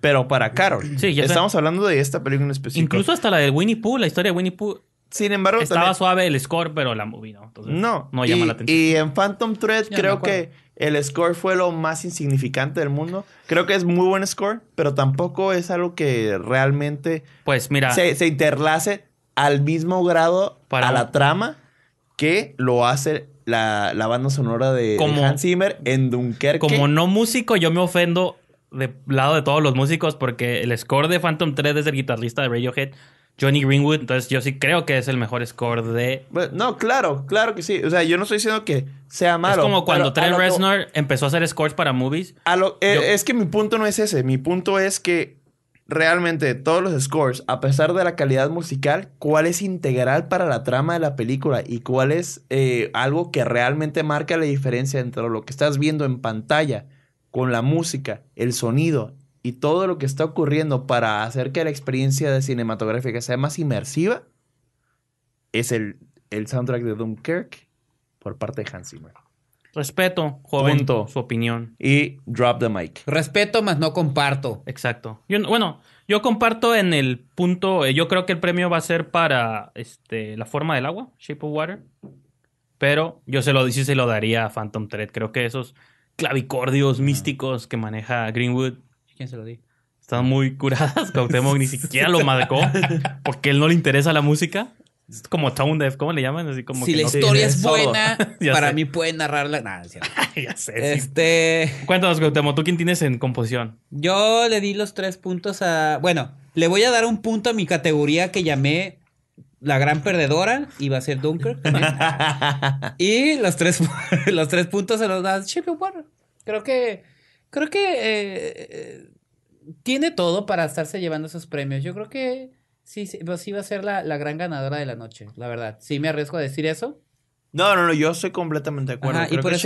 Pero para Carol. Sí, ya Estamos hablando de esta película en específico. Incluso hasta la de Winnie Pooh, la historia de Winnie Pooh sin embargo, estaba suave el score, pero la movie no. no, llama la atención. Y en Phantom Thread creo que el score fue lo más insignificante del mundo. Creo que es muy buen score, pero tampoco es algo que realmente pues mira, se, interlace al mismo grado para a la trama que lo hace la, banda sonora de, Hans Zimmer en Dunkerque. Como no músico, yo me ofendo de lado de todos los músicos porque el score de Phantom Thread es el guitarrista de Radiohead. Johnny Greenwood, entonces yo sí creo que es el mejor score de. No, claro, claro que sí. O sea, yo no estoy diciendo que sea malo. Es como cuando Trent Reznor empezó a hacer scores para movies. Eh, es que mi punto no es ese. Mi punto es que realmente todos los scores, a pesar de la calidad musical, cuál es integral para la trama de la película y cuál es eh, algo que realmente marca la diferencia entre lo que estás viendo en pantalla con la música, el sonido y todo lo que está ocurriendo para hacer que la experiencia de cinematográfica sea más inmersiva es el, el soundtrack de Dunkirk por parte de Hans Zimmer. Respeto, joven, su opinión. Y drop the mic. Respeto, más no comparto. Exacto. bueno, yo comparto en el punto. Eh, yo creo que el premio va a ser para este, la forma del agua, Shape of Water. Pero yo se lo se lo daría a Phantom Thread. Creo que esos clavicordios místicos que maneja Greenwood quién se lo di? Están muy curadas. Cautemo, ni siquiera lo marcó porque él no le interesa la música. Es como Town Deaf, ¿cómo le llaman? Así como si la historia es buena, para mí pueden narrarla. Nada, ya sé. Este... Cuéntanos, Cautemo. ¿tú quién tienes en composición? Yo le di los tres puntos a. Bueno, le voy a dar un punto a mi categoría que llamé la gran perdedora Iba a ser Dunker. y los tres, los tres puntos se los da Shipping Creo que creo que eh, eh, tiene todo para estarse llevando esos premios. Yo creo que sí, sí, pues va a ser la, gran ganadora de la noche, la verdad. Sí me arriesgo a decir eso. No, no, no, yo soy completamente de acuerdo.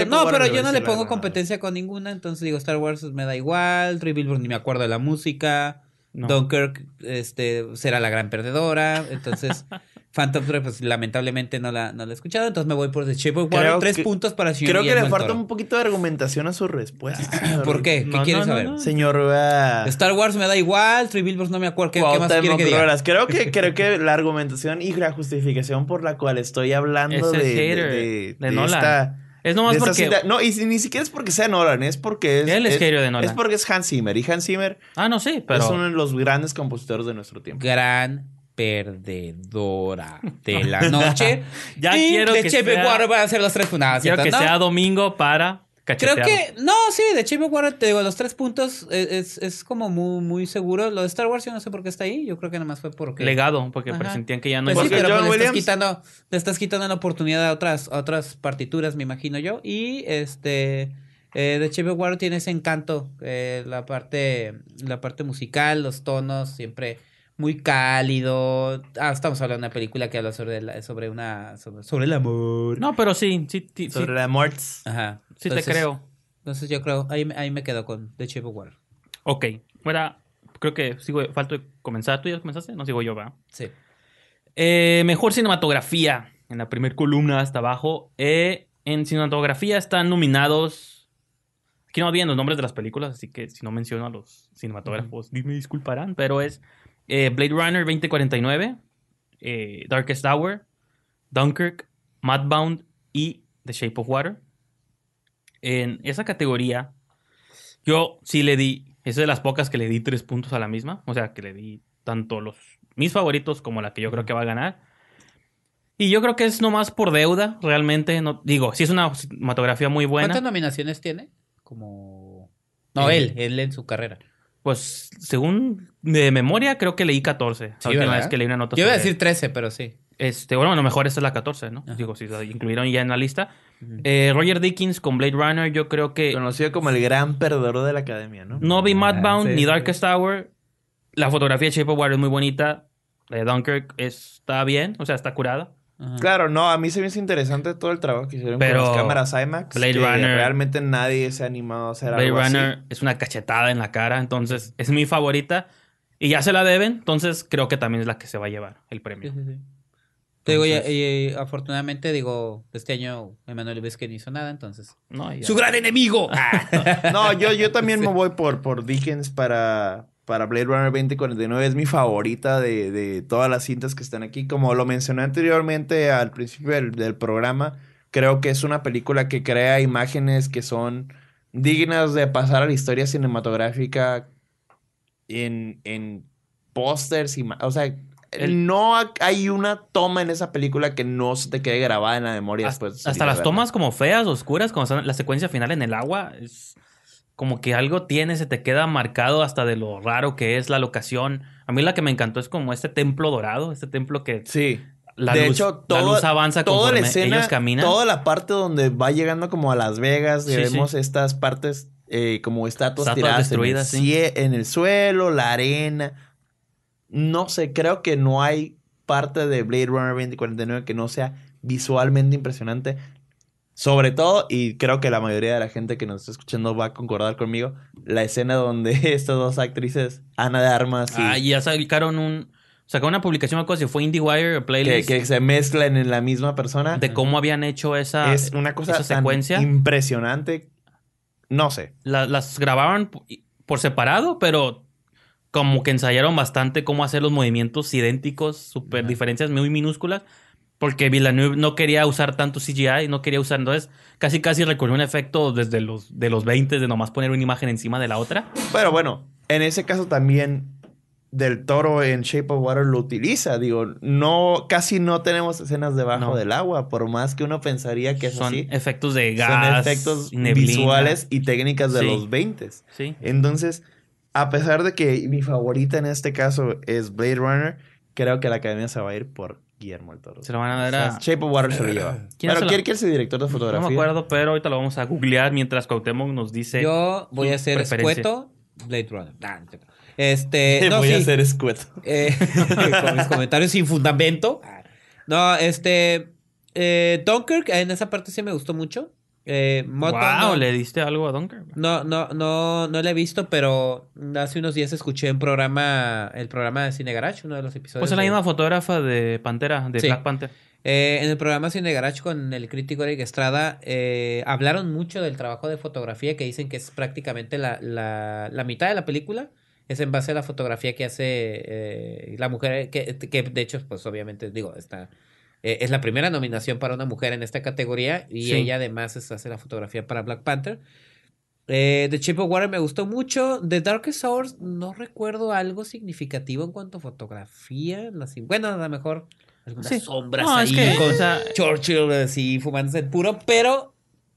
no, pero yo no le pongo competencia con ninguna, entonces digo, Star Wars me da igual, Rebuild ni me acuerdo de la música. Dunkirk este, será la gran perdedora. Entonces, Phantom Thread, pues lamentablemente no la, he escuchado. Entonces me voy por The Shape of Tres puntos para Shinobi. Creo que le falta un poquito de argumentación a su respuesta. ¿Por qué? ¿Qué quieres saber? Señor, ah. Star Wars me da igual. Three Billboards no me acuerdo. ¿Qué, más quiere que Creo que, creo que la argumentación y la justificación por la cual estoy hablando de, es nomás porque. No, y ni siquiera es porque sea Nolan, es porque es. Él es, de Nolan. Es porque es Hans Zimmer. Y Hans Zimmer. Ah, no, sí, pero. Es uno de los grandes compositores de nuestro tiempo. Gran perdedora de la noche. ya y quiero que Chepe sea... van a hacer las tres punadas. Quiero que sea domingo para Creo que, no, sí, de Chip War te digo, los tres puntos e, es, como muy, muy seguro. Lo de Star Wars, yo no sé por qué está ahí. Yo creo que nada más fue porque. Legado, porque presentían que ya no pues pues le, estás quitando, le estás quitando la oportunidad a otras, otras partituras, me imagino yo. Y este. Eh, de Chip tiene ese encanto. Eh, la, parte, la parte musical, los tonos, siempre muy cálido. Ah, estamos hablando de una película que habla sobre, sobre una sobre, el amor. No, pero sí, sí, sobre la muerte. Ajá. Sí, te creo. Entonces yo creo, ahí, me quedo con The Shape of Water. Ok, bueno, creo que sigo, falto de comenzar. ¿Tú ya comenzaste? No sigo yo, ¿verdad? Sí. Eh, mejor cinematografía, en la primera columna hasta abajo. Eh, en cinematografía están nominados. Aquí no había los nombres de las películas, así que si no menciono a los cinematógrafos, me disculparán, pero es eh, Blade Runner 2049, Darkest Hour, Dunkirk, Madbound y The Shape of Water en esa categoría, yo sí le di, es de las pocas que le di tres puntos a la misma, o sea, que le di tanto los mis favoritos como la que yo creo que va a ganar. Y yo creo que es nomás por deuda, realmente. No, digo, si es una cinematografía muy buena. ¿Cuántas nominaciones tiene? Como. No, eh, él, él, en su carrera. Pues, según de memoria, creo que leí 14. Sí, última vez que leí una nota. Yo iba a decir 13, pero sí. Este, bueno, a lo mejor esta es la 14, ¿no? Digo, si la incluyeron ya en la lista. Eh, Roger Dickens con Blade Runner, yo creo que. Conocido como el gran perdedor de la academia, ¿no? No vi Madbound ah, ni Darkest Hour. La fotografía de Shape of es muy bonita. de eh, Dunkirk está bien, o sea, está curada. Claro, no, a mí se me hizo interesante todo el trabajo que hicieron con las cámaras IMAX. Blade Runner. Realmente nadie se ha animado a hacer Blade Runner es una cachetada en la cara, entonces es mi favorita. Y ya se la deben, entonces creo que también es la que se va a llevar el premio digo, y, afortunadamente, digo, este año Emanuel Vizquel no hizo nada, entonces. No, ¡Su gran enemigo! Ah, no, yo, yo también me voy por, por Dickens para, para Blade Runner 2049. Es mi favorita de, todas las cintas que están aquí. Como lo mencioné anteriormente al principio del, programa, creo que es una película que crea imágenes que son dignas de pasar a la historia cinematográfica en, en pósters, o sea, no hay una toma en esa película que no se te quede grabada en la memoria hasta, las tomas como feas, oscuras, como la secuencia final en el agua, es como que algo tiene, se te queda marcado hasta de lo raro que es la locación. A mí la que me encantó es como este templo dorado, este templo que... Sí. de hecho, todo, la luz avanza toda la escena, Toda la parte donde va llegando como a Las Vegas, vemos estas partes eh, como estatuas, destruidas, sí. en el suelo, la arena no sé, creo que no hay parte de Blade Runner 2049 que no sea visualmente impresionante. Sobre todo, y creo que la mayoría de la gente que nos está escuchando va a concordar conmigo, la escena donde estas dos actrices, Ana de Armas y... Ah, ya sacaron un... Sacaron una publicación, me cosa fue IndieWire Playlist. Que, se mezclan en la misma persona. De cómo habían hecho esa, es una cosa secuencia. impresionante. No sé. las grababan por separado, pero como que ensayaron bastante cómo hacer los movimientos idénticos, super diferencias muy minúsculas, porque Villeneuve no quería usar tanto CGI, no quería usar, entonces casi casi recurrió un efecto desde los, de los 20 de nomás poner una imagen encima de la otra. Pero bueno, en ese caso también del toro en Shape of Water lo utiliza, digo, no, casi no tenemos escenas debajo del agua, por más que uno pensaría que son efectos de gas, son efectos visuales y técnicas de los 20. Sí. Entonces, a pesar de que mi favorita en este caso es Blade Runner, creo que la academia se va a ir por Guillermo del Toro. Se lo van a dar a... Shape of Water se lo ¿Quién pero, ¿quién, es el director de fotografía? No me acuerdo, pero ahorita lo vamos a googlear mientras Cuauhtémoc nos dice Yo voy a ser escueto Blade Runner. este, voy a ser escueto. Eh, con mis comentarios sin fundamento. Ah. No, este... Eh, Dunkirk, en esa parte sí me gustó mucho. Eh, wow, ¿le diste algo a Donker? No, no, no, no le he visto, pero hace unos días escuché en programa, el programa de Cine Garage, uno de los episodios. Pues es la misma fotógrafa de Pantera, de Black Panther. Eh, en el programa Cine Garage con el crítico Eric Estrada eh, hablaron mucho del trabajo de fotografía que dicen que es prácticamente la, la, la mitad de la película es en base a la fotografía que hace eh, la mujer, que, que, de hecho, pues obviamente digo, está eh, es la primera nominación para una mujer en esta categoría y ella además hace la fotografía para Black Panther. Eh, The Chip of Water me gustó mucho. The Darkest Hours no recuerdo algo significativo en cuanto a fotografía. Bueno, a lo mejor algunas sombras ahí con Churchill así fumándose el puro, pero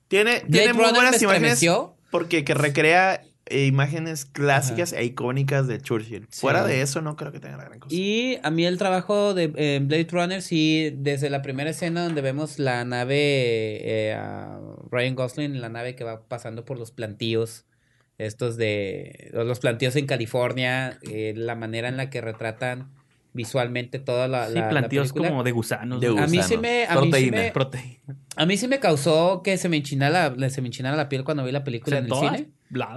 tiene, muy buenas imágenes porque que recrea e imágenes clásicas e icónicas de Churchill. Fuera de eso, no creo que tenga la gran cosa. Y a mí el trabajo de em, Blade Runner, sí, desde la primera escena donde vemos la nave, eh, Ryan Gosling, la nave que va pasando por los plantíos, estos de los plantíos en California, eh, la manera en la que retratan visualmente toda la, sí, plantíos como de gusanos. De gusanos. A mí sí me... A mí sí me, causó que se me enchinara la, se me la piel cuando vi la película en el cine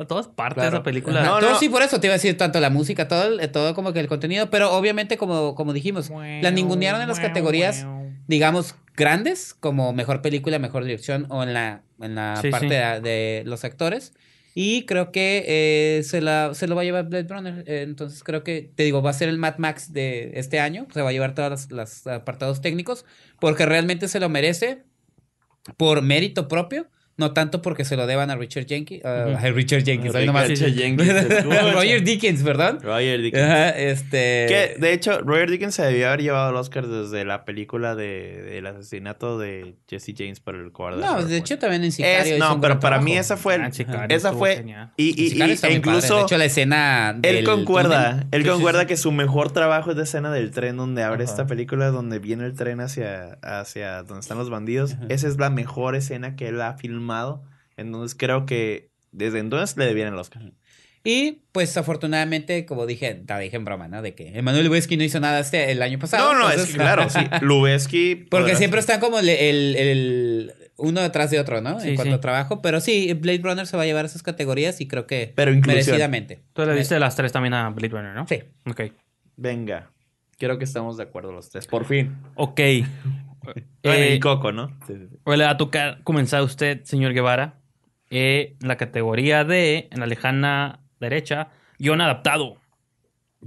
todas partes de la película. No, no, sí, por eso te iba a decir tanto la música, todo, todo como que el contenido, pero obviamente, como, como dijimos, la ningunearon en las categorías, digamos, grandes, como mejor película, mejor dirección o en la, en la parte De, los actores. Y creo que eh, se, la, se lo va a llevar Blade Runner. entonces creo que, te digo, va a ser el Mad Max de este año. Se va a llevar todos los apartados técnicos. Porque realmente se lo merece por mérito propio no tanto porque se lo deban a Richard Jenkins. A Richard Jenkins. Roger Dickens, ¿verdad? Roger Dickens. este... Que, de hecho, Roger Dickens se debió haber llevado el Oscar desde la película de, asesinato de Jesse James por el cuarto. No, de, hecho también en Sicario. no, pero para mí esa fue... Ah, esa fue... Y, incluso... De hecho, la escena... él concuerda. Él concuerda que su mejor trabajo es la escena del tren donde abre esta película, donde viene el tren hacia, hacia donde están los bandidos. Esa es la mejor escena que él ha filmado entonces creo que desde entonces le debían los Oscar. Y pues afortunadamente, como dije, Te dije en broma, ¿no? De que Emanuel Lubezki no hizo nada este, el año pasado. No, no, es claro, sí. Lubezki. Porque siempre están está como el, el, uno detrás de otro, ¿no? en cuanto a trabajo. Pero sí, Blade Runner se va a llevar esas categorías y creo que pero merecidamente. Tú le diste las tres también a Blade Runner, ¿no? Sí. Ok. Venga. Creo que estamos de acuerdo los tres. Por fin. Ok. y eh, Coco, ¿no? Hoy Le va a tocar comenzar usted, señor Guevara. en eh, la categoría de, en la lejana derecha, guión adaptado.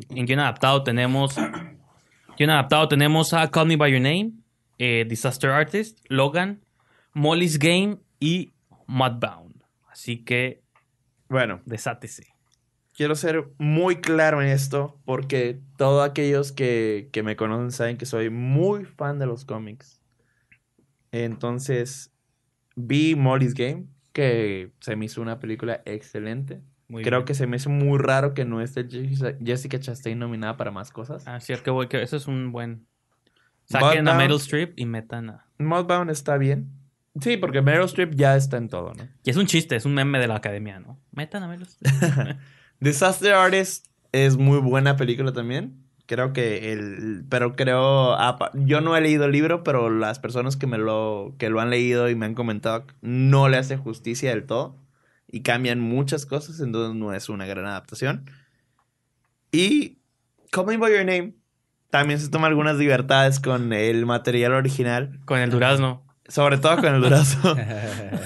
En guión adaptado tenemos. Guión adaptado tenemos a Call Me By Your Name, eh, Disaster Artist, Logan, Molly's Game y Mudbound. Así que. Bueno. Desátese quiero ser muy claro en esto porque todos aquellos que, me conocen saben que soy muy fan de los cómics. Entonces, vi Molly's Game, que se me hizo una película excelente. Creo que se me hizo muy raro que no esté Jessica Chastain nominada para más cosas. Así es que, que eso es un buen... Saquen a Meryl Streep y metan a... Mudbound está bien. Sí, porque Meryl Streep ya está en todo, ¿no? Y es un chiste, es un meme de la academia, ¿no? Metan a Meryl Streep. Disaster Artist es muy buena película también. Creo que el. Pero creo. Ah, yo no he leído el libro, pero las personas que me lo. que lo han leído y me han comentado. no le hace justicia del todo. Y cambian muchas cosas. Entonces no es una gran adaptación. Y. Call Me by your name. También se toma algunas libertades con el material original. Con el durazno. Sobre todo con el durazno.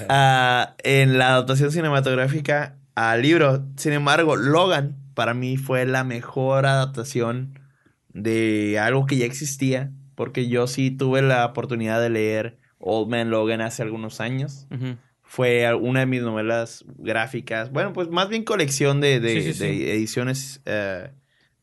Ah, en la adaptación cinematográfica al libro. Sin embargo, Logan para mí fue la mejor adaptación de algo que ya existía, porque yo sí tuve la oportunidad de leer Old Man Logan hace algunos años. Fue una de mis novelas gráficas, bueno, pues más bien colección de, ediciones eh,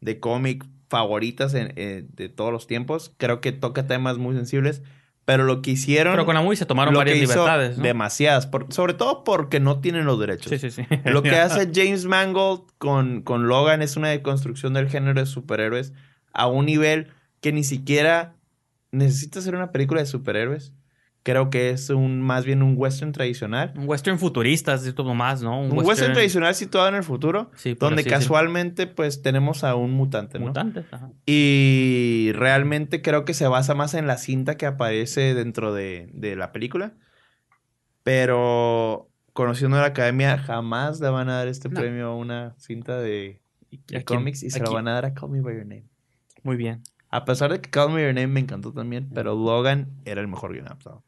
de cómic favoritas eh, de todos los tiempos. Creo que toca temas muy sensibles. Pero lo que hicieron. Pero con la movie se tomaron varias libertades. Demasiadas. sobre todo porque no tienen los derechos. Sí, sí, sí. Lo que hace James Mangold con, con Logan es una deconstrucción del género de superhéroes a un nivel que ni siquiera necesita hacer una película de superhéroes. Creo que es un más bien un western tradicional. Un western futurista, y todo más, ¿no? Un, western... tradicional situado en el futuro, sí, donde casualmente pues tenemos a un mutante, ¿no? Mutante, Y realmente creo que se basa más en la cinta que aparece dentro de, la película. Pero conociendo la academia, jamás le van a dar este premio a una cinta de, de cómics y se lo van a dar a Call Me By Your Name. Muy bien. A pesar de que Call Me Your Name me encantó también, pero Logan era el mejor guion adaptado.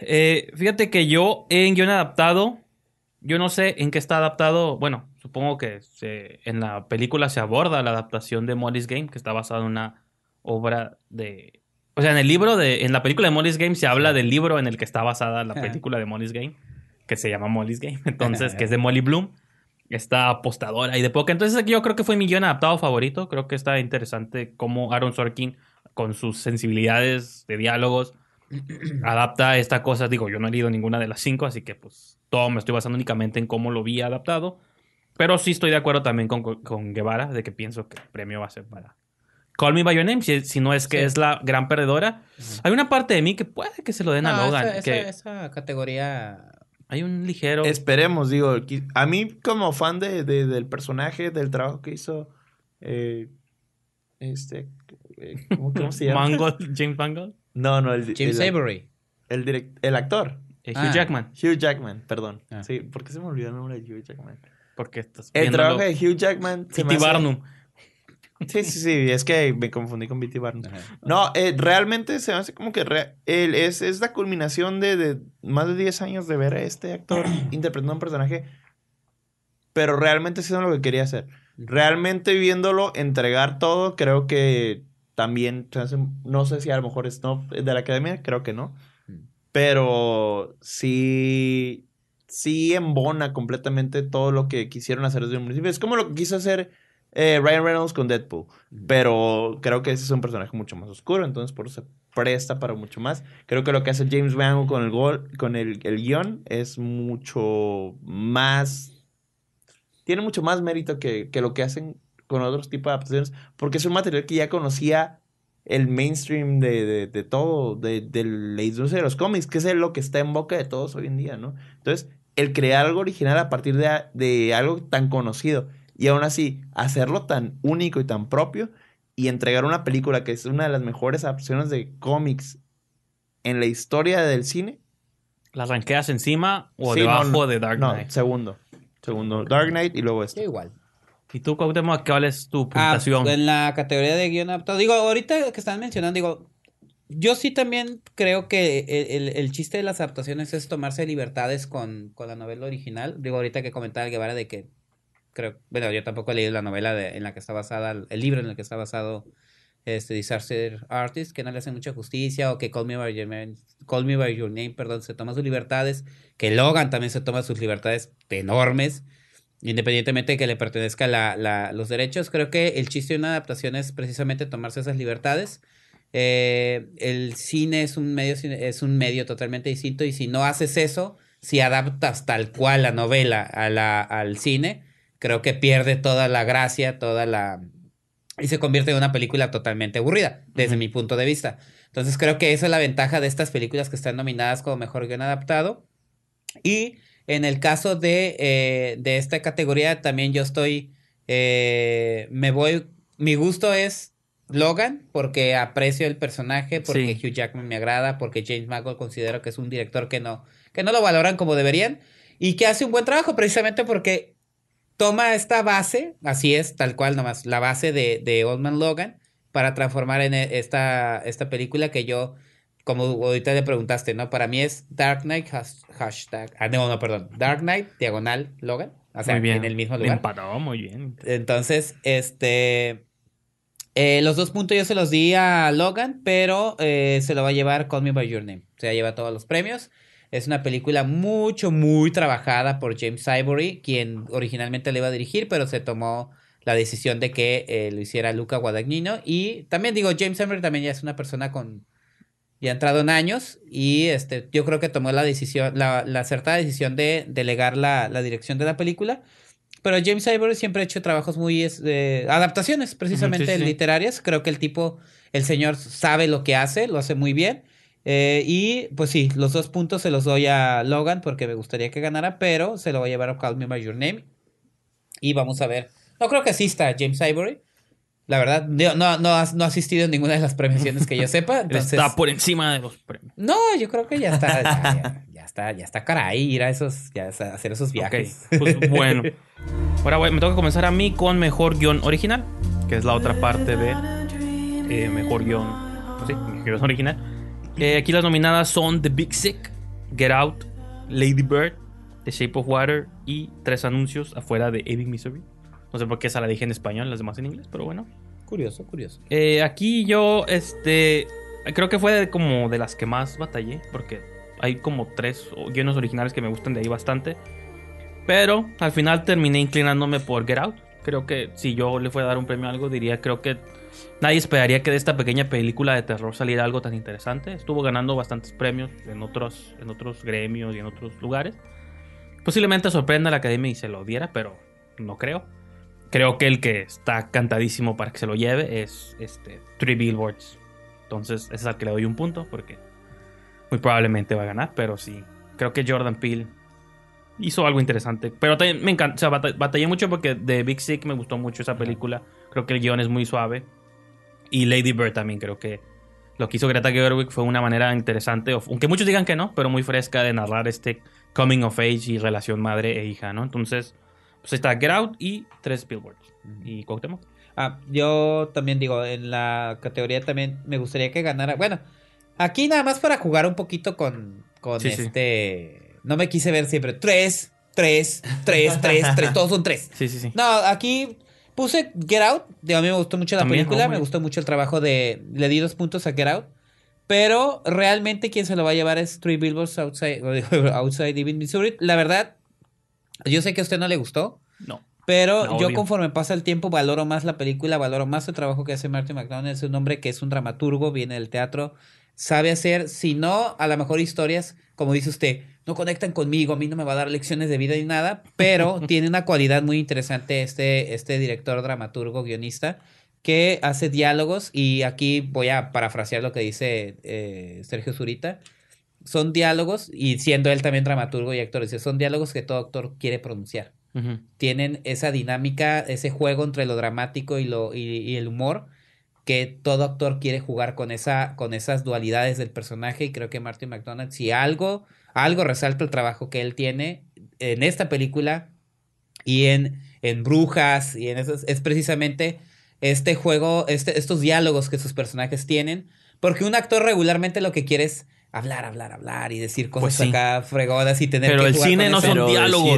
Eh, fíjate que yo en guión adaptado, yo no sé en qué está adaptado. Bueno, supongo que en la película se aborda la adaptación de Molly's Game, que está basada en una obra de. O sea, en el libro de. En la película de Molly's Game se habla del libro en el que está basada la película de Molly's Game, que se llama Molly's Game, entonces, que es de Molly Bloom. está apostadora y de poca. Entonces, yo creo que fue mi guión adaptado favorito. Creo que está interesante cómo Aaron Sorkin, con sus sensibilidades de diálogos, adapta esta cosa. Digo, yo no he leído ninguna de las cinco, así que pues todo me estoy basando únicamente en cómo lo vi adaptado. Pero sí estoy de acuerdo también con, con Guevara de que pienso que el premio va a ser para Call Me By Your Name, si, si no es que es la gran perdedora. Hay una parte de mí que puede que se lo den a Logan. Esa, que esa, categoría hay un ligero. Esperemos, digo. A mí, como fan de, del personaje, del trabajo que hizo. Eh, este. Eh, ¿cómo, se llama? James Mangold. No, no, el. James el, Avery. El, actor. Eh, Hugh ah. Jackman. Hugh Jackman, perdón. Ah. Sí, ¿por qué se me olvidó el nombre de Hugh Jackman? Porque El trabajo de Hugh Jackman. Barnum. Sí, sí, sí, es que me confundí con Bitty Barnum. No, eh, realmente se me hace como que es, la culminación de, más de 10 años de ver a este actor interpretando un personaje, pero realmente es lo que quería hacer. Realmente viéndolo entregar todo, creo que también, no sé si a lo mejor es de la academia, creo que no. Mm. Pero sí, sí embona completamente todo lo que quisieron hacer desde un municipio. Es como lo que quiso hacer eh, Ryan Reynolds con Deadpool. Mm. Pero creo que ese es un personaje mucho más oscuro, entonces por eso se presta para mucho más. Creo que lo que hace James Wan con el, gol, con el, guión es mucho más... Tiene mucho más mérito que lo que hacen con otros tipos de adaptaciones, porque es un material que ya conocía el mainstream de, todo, de, de, la industria de los cómics, que es lo que está en boca de todos hoy en día, ¿no? Entonces, el crear algo original a partir de, algo tan conocido y aún así hacerlo tan único y tan propio y entregar una película que es una de las mejores adaptaciones de cómics en la historia del cine. las ranqueas encima o debajo de Dark Knight? No, segundo. Segundo Dark Knight y luego esto. igual. ¿Y tú, Cuauhtémoc, cuál es tu ah, puntuación? en la categoría de guión adaptado. Digo, ahorita que están mencionando, digo, yo sí también creo que el, chiste de las adaptaciones es tomarse libertades con, con, la novela original. Digo, ahorita que comentaba Guevara de que bueno, yo tampoco he leído la novela en la que está basada, el libro en el que está basado este Disaster Artist, que no le hace mucha justicia, o que Call Me By Your Call Me By Your Name perdón, se toma sus libertades, que Logan también se toma sus libertades enormes independientemente de que le pertenezca los derechos. Creo que el chiste de una adaptación es precisamente tomarse esas libertades. Eh, el cine es un medio es un medio totalmente distinto y si no haces eso, si adaptas tal cual la novela a la, al cine, creo que pierde toda la gracia, toda la y se convierte en una película totalmente aburrida desde mi punto de vista. Entonces creo que esa es la ventaja de estas películas que están nominadas como mejor guión adaptado y en el caso eh, de, esta categoría, también yo estoy, eh, me voy, mi gusto es Logan, porque aprecio el personaje, porque Hugh Jackman me agrada, porque James Mangold considero que es un director que no, que no lo valoran como deberían y que hace un buen trabajo precisamente porque toma esta base, así es, tal cual nomás, la base de, de Old Logan para transformar en e, esta, esta película que yo como ahorita le preguntaste, ¿no? Para mí es Dark Knight hashtag. Ah, no, no, perdón. Dark Knight diagonal Logan. O sea, muy bien. en el mismo lugar. muy bien. Entonces, este. Eh, los dos puntos yo se los di a Logan, pero eh, se lo va a llevar Call Me By Your Name. Se lleva todos los premios. Es una película mucho, muy trabajada por James Ivory, quien originalmente le iba a dirigir, pero se tomó la decisión de que eh, lo hiciera Luca Guadagnino. Y también digo, James Ivory también ya es una persona con ya entrado en años y este, yo creo que tomó la decisión, la, la acertada decisión de delegar la, dirección de la película. Pero James Ivory siempre ha hecho trabajos muy, eh, adaptaciones precisamente literarias. Creo que el tipo, el señor sabe lo que hace, lo hace muy bien. Eh, y pues sí, los dos puntos se los doy a Logan porque me gustaría que ganara, pero se lo voy a llevar a Call Me By Your Name. Y vamos a ver. No creo que está James Ivory, la verdad, no, no, no ha asistido a ninguna de las premiaciones que yo sepa. Está por encima de los premios. No, yo creo que ya está, ya, está, ya está cara ir a esos, hacer esos viajes. Pues bueno. Ahora bueno, me toca comenzar a mí con mejor guión original, que es la otra parte de eh, mejor guión. sí mejor guión original. Eh, aquí las nominadas son The Big Sick, Get Out, Lady Bird, The Shape of Water y tres anuncios afuera de Eddie Misery. No sé por qué esa la dije en español, las demás en inglés, pero bueno. Curioso, curioso. Eh, aquí yo, este, creo que fue como de las que más batallé, porque hay como tres guiones originales que me gustan de ahí bastante. Pero al final terminé inclinándome por Get Out. Creo que si yo le fuera a dar un premio a algo, diría, creo que nadie esperaría que de esta pequeña película de terror saliera algo tan interesante. Estuvo ganando bastantes premios en otros, en otros gremios y en otros lugares. Posiblemente sorprenda a la academia y se lo diera, pero no creo creo que el que está cantadísimo para que se lo lleve es este, Three Billboards. Entonces, ese es al que le doy un punto porque muy probablemente va a ganar, pero sí. Creo que Jordan Peele hizo algo interesante. Pero también me encanta, o sea, batallé mucho porque de Big Sick me gustó mucho esa película. Creo que el guión es muy suave. Y Lady Bird también creo que lo que hizo Greta Gerwig fue una manera interesante, aunque muchos digan que no, pero muy fresca de narrar este coming of age y relación madre e hija, ¿no? Entonces, pues está Get Out y tres Billboards. ¿Y Cuauhtémoc? Ah, yo también digo, en la categoría también me gustaría que ganara. Bueno, aquí nada más para jugar un poquito con, este. No me quise ver siempre. Tres, tres, tres, tres, tres. Todos son tres. Sí, sí, sí. No, aquí puse Get Out. a mí me gustó mucho la película. me gustó mucho el trabajo de. Le di dos puntos a Get Out. Pero realmente quien se lo va a llevar es Three Billboards Outside, Outside Even Missouri. La verdad, yo sé que a usted no le gustó. No. Pero yo conforme pasa el tiempo valoro más la película, valoro más el trabajo que hace Martin McDonald. Es un hombre que es un dramaturgo, viene del teatro, sabe hacer, si no, a lo mejor historias, como dice usted, no conectan conmigo, a mí no me va a dar lecciones de vida ni nada, pero tiene una cualidad muy interesante este, este director, dramaturgo, guionista, que hace diálogos y aquí voy a parafrasear lo que dice eh, Sergio Zurita son diálogos, y siendo él también dramaturgo y actor, son diálogos que todo actor quiere pronunciar. Tienen esa dinámica, ese juego entre lo dramático y, lo, el humor, que todo actor quiere jugar con, esa, con esas dualidades del personaje, y creo que Martin McDonald, si algo, algo resalta el trabajo que él tiene en esta película y en, en Brujas, y en esas, es precisamente este juego, este, estos diálogos que sus personajes tienen, porque un actor regularmente lo que quiere es hablar, hablar, hablar y decir cosas pues acá fregonas y tener pero que el cine no son diálogos. ¿no?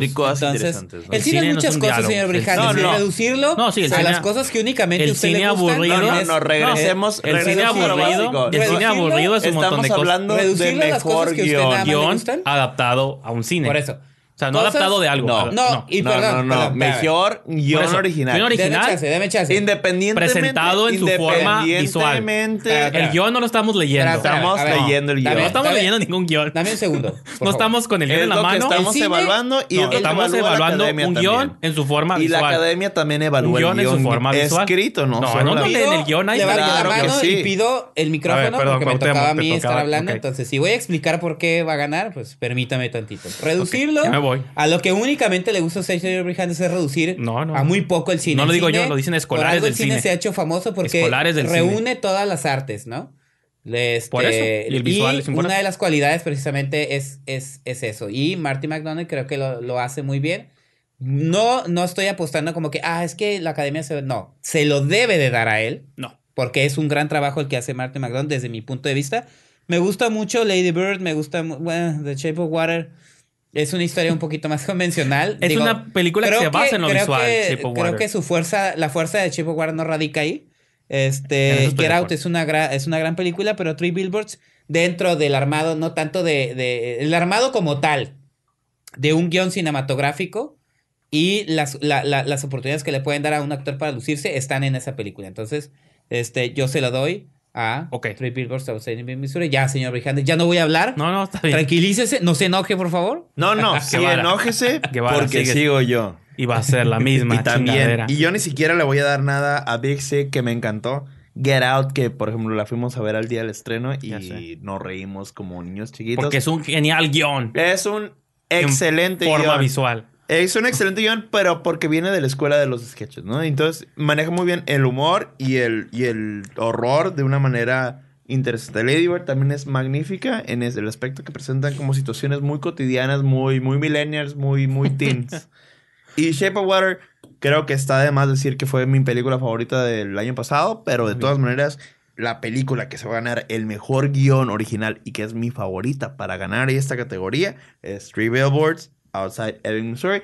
el, el, cine, es muchas cosas, señor Brijandes. No, reducirlo a las cosas que únicamente el usted le gustan, aburrido, no, no, regresemos. el cine aburrido, el cine aburrido es un montón de cosas. Estamos hablando de mejor guión adaptado a un cine. Por eso. O sea, no adaptado de algo. No, no, no no, mejor guión original. Guión original. Deme chance, deme chance. Independientemente. Presentado en su forma visual. El guión no lo estamos leyendo. estamos leyendo el guión. no estamos leyendo ningún guión. Dame un segundo. no estamos con el guión en la mano. Estamos evaluando y estamos evaluando un guión en su forma visual. Y la academia también evalúa un guión, el guión en su forma visual. Escrito, ¿no? No, no en el guión ahí. dar que sí. Y pido el micrófono porque me tocaba a mí estar hablando. Entonces, si voy a explicar por qué va a ganar, pues permítame tantito. Reducirlo. A lo que únicamente le gusta a Sergio es reducir a muy poco el cine. No lo digo yo, lo dicen escolares por algo el cine, se ha hecho famoso porque reúne todas las artes, ¿no? por este, Y visual es Una de las cualidades precisamente es, es, es eso. Y Marty McDonald creo que lo, hace muy bien. No, no estoy apostando como que, ah, es que la academia se. No, se lo debe de dar a él. No. Porque es un gran trabajo el que hace Marty McDonald desde mi punto de vista. Me gusta mucho Lady Bird, me gusta, bueno, The Shape of Water es una historia un poquito más convencional. es una película que se basa en lo visual, Creo que su fuerza, la fuerza de Chip no radica ahí. Este, Get Out es una, es una gran película, pero Three Billboards dentro del armado, no tanto de, el armado como tal, de un guión cinematográfico y las, las oportunidades que le pueden dar a un actor para lucirse están en esa película. Entonces, este, yo se lo doy. Ah, okay. Three Billboards Ya, señor ya no voy a hablar. No, no, está bien. Tranquilícese, no se enoje, por favor. No, no, sí, enójese porque sigo yo. Y va a ser la misma y Y yo ni siquiera le voy a dar nada a Big que me encantó. Get Out, que por ejemplo la fuimos a ver al día del estreno y nos reímos como niños chiquitos. Porque es un genial guión. Es un excelente en forma visual. Es un excelente guión, pero porque viene de la escuela de los sketches, ¿no? Entonces maneja muy bien el humor y el, y el horror de una manera interesante. Lady Bird también es magnífica en ese, el aspecto que presentan como situaciones muy cotidianas, muy, muy millennials, muy, muy teens. y Shape of Water creo que está de más decir que fue mi película favorita del año pasado, pero de todas maneras la película que se va a ganar el mejor guión original y que es mi favorita para ganar esta categoría es Three Billboards Outside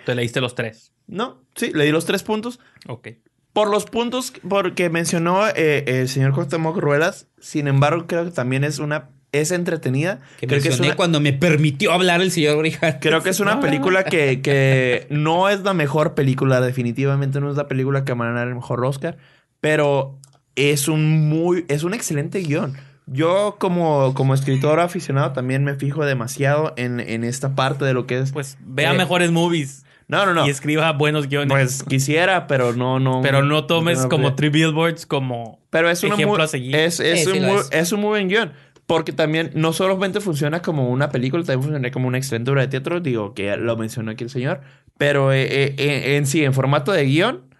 ¿Te leíste los tres? No, sí, leí los tres puntos. Ok. Por los puntos porque mencionó eh, el señor Cuauhtémoc Ruelas, sin embargo, creo que también es una es entretenida. Que creo que es cuando me permitió hablar el señor Brijantes. Creo que es una película Que, que, no es la mejor película, definitivamente no es la película que va a ganar el mejor Oscar, pero es un muy es un excelente guión. Yo como, como escritor aficionado también me fijo demasiado en, en esta parte de lo que es... Pues vea eh, mejores movies. No, no, no. Y escriba buenos guiones. Pues quisiera, pero no, no. Pero no tomes como Three Billboards como pero es ejemplo a seguir. Es, es, un es. buen guión. Porque también no solamente funciona como una película, también funciona como una excelente de teatro. Digo, que lo mencionó aquí el señor. Pero eh, eh, en sí, en formato de guión,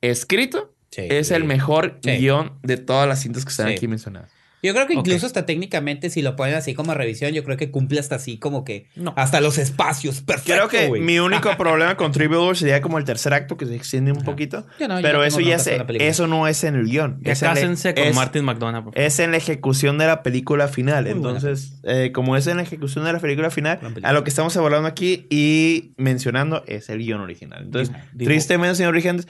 escrito, es el mejor guión de todas las cintas que están aquí mencionadas. Yo creo que incluso hasta técnicamente, si lo ponen así como revisión, yo creo que cumple hasta así como que hasta los espacios. Perfecto. Creo que mi único problema con Tribute sería como el tercer acto que se extiende un poquito. pero eso ya es, eso no es en el guión. Es con Martin McDonagh. Es en la ejecución de la película final. Entonces, eh, como es en la ejecución de la película final, a lo que estamos hablando aquí y mencionando es el guión original. Entonces, tristemente, señor Rigentes,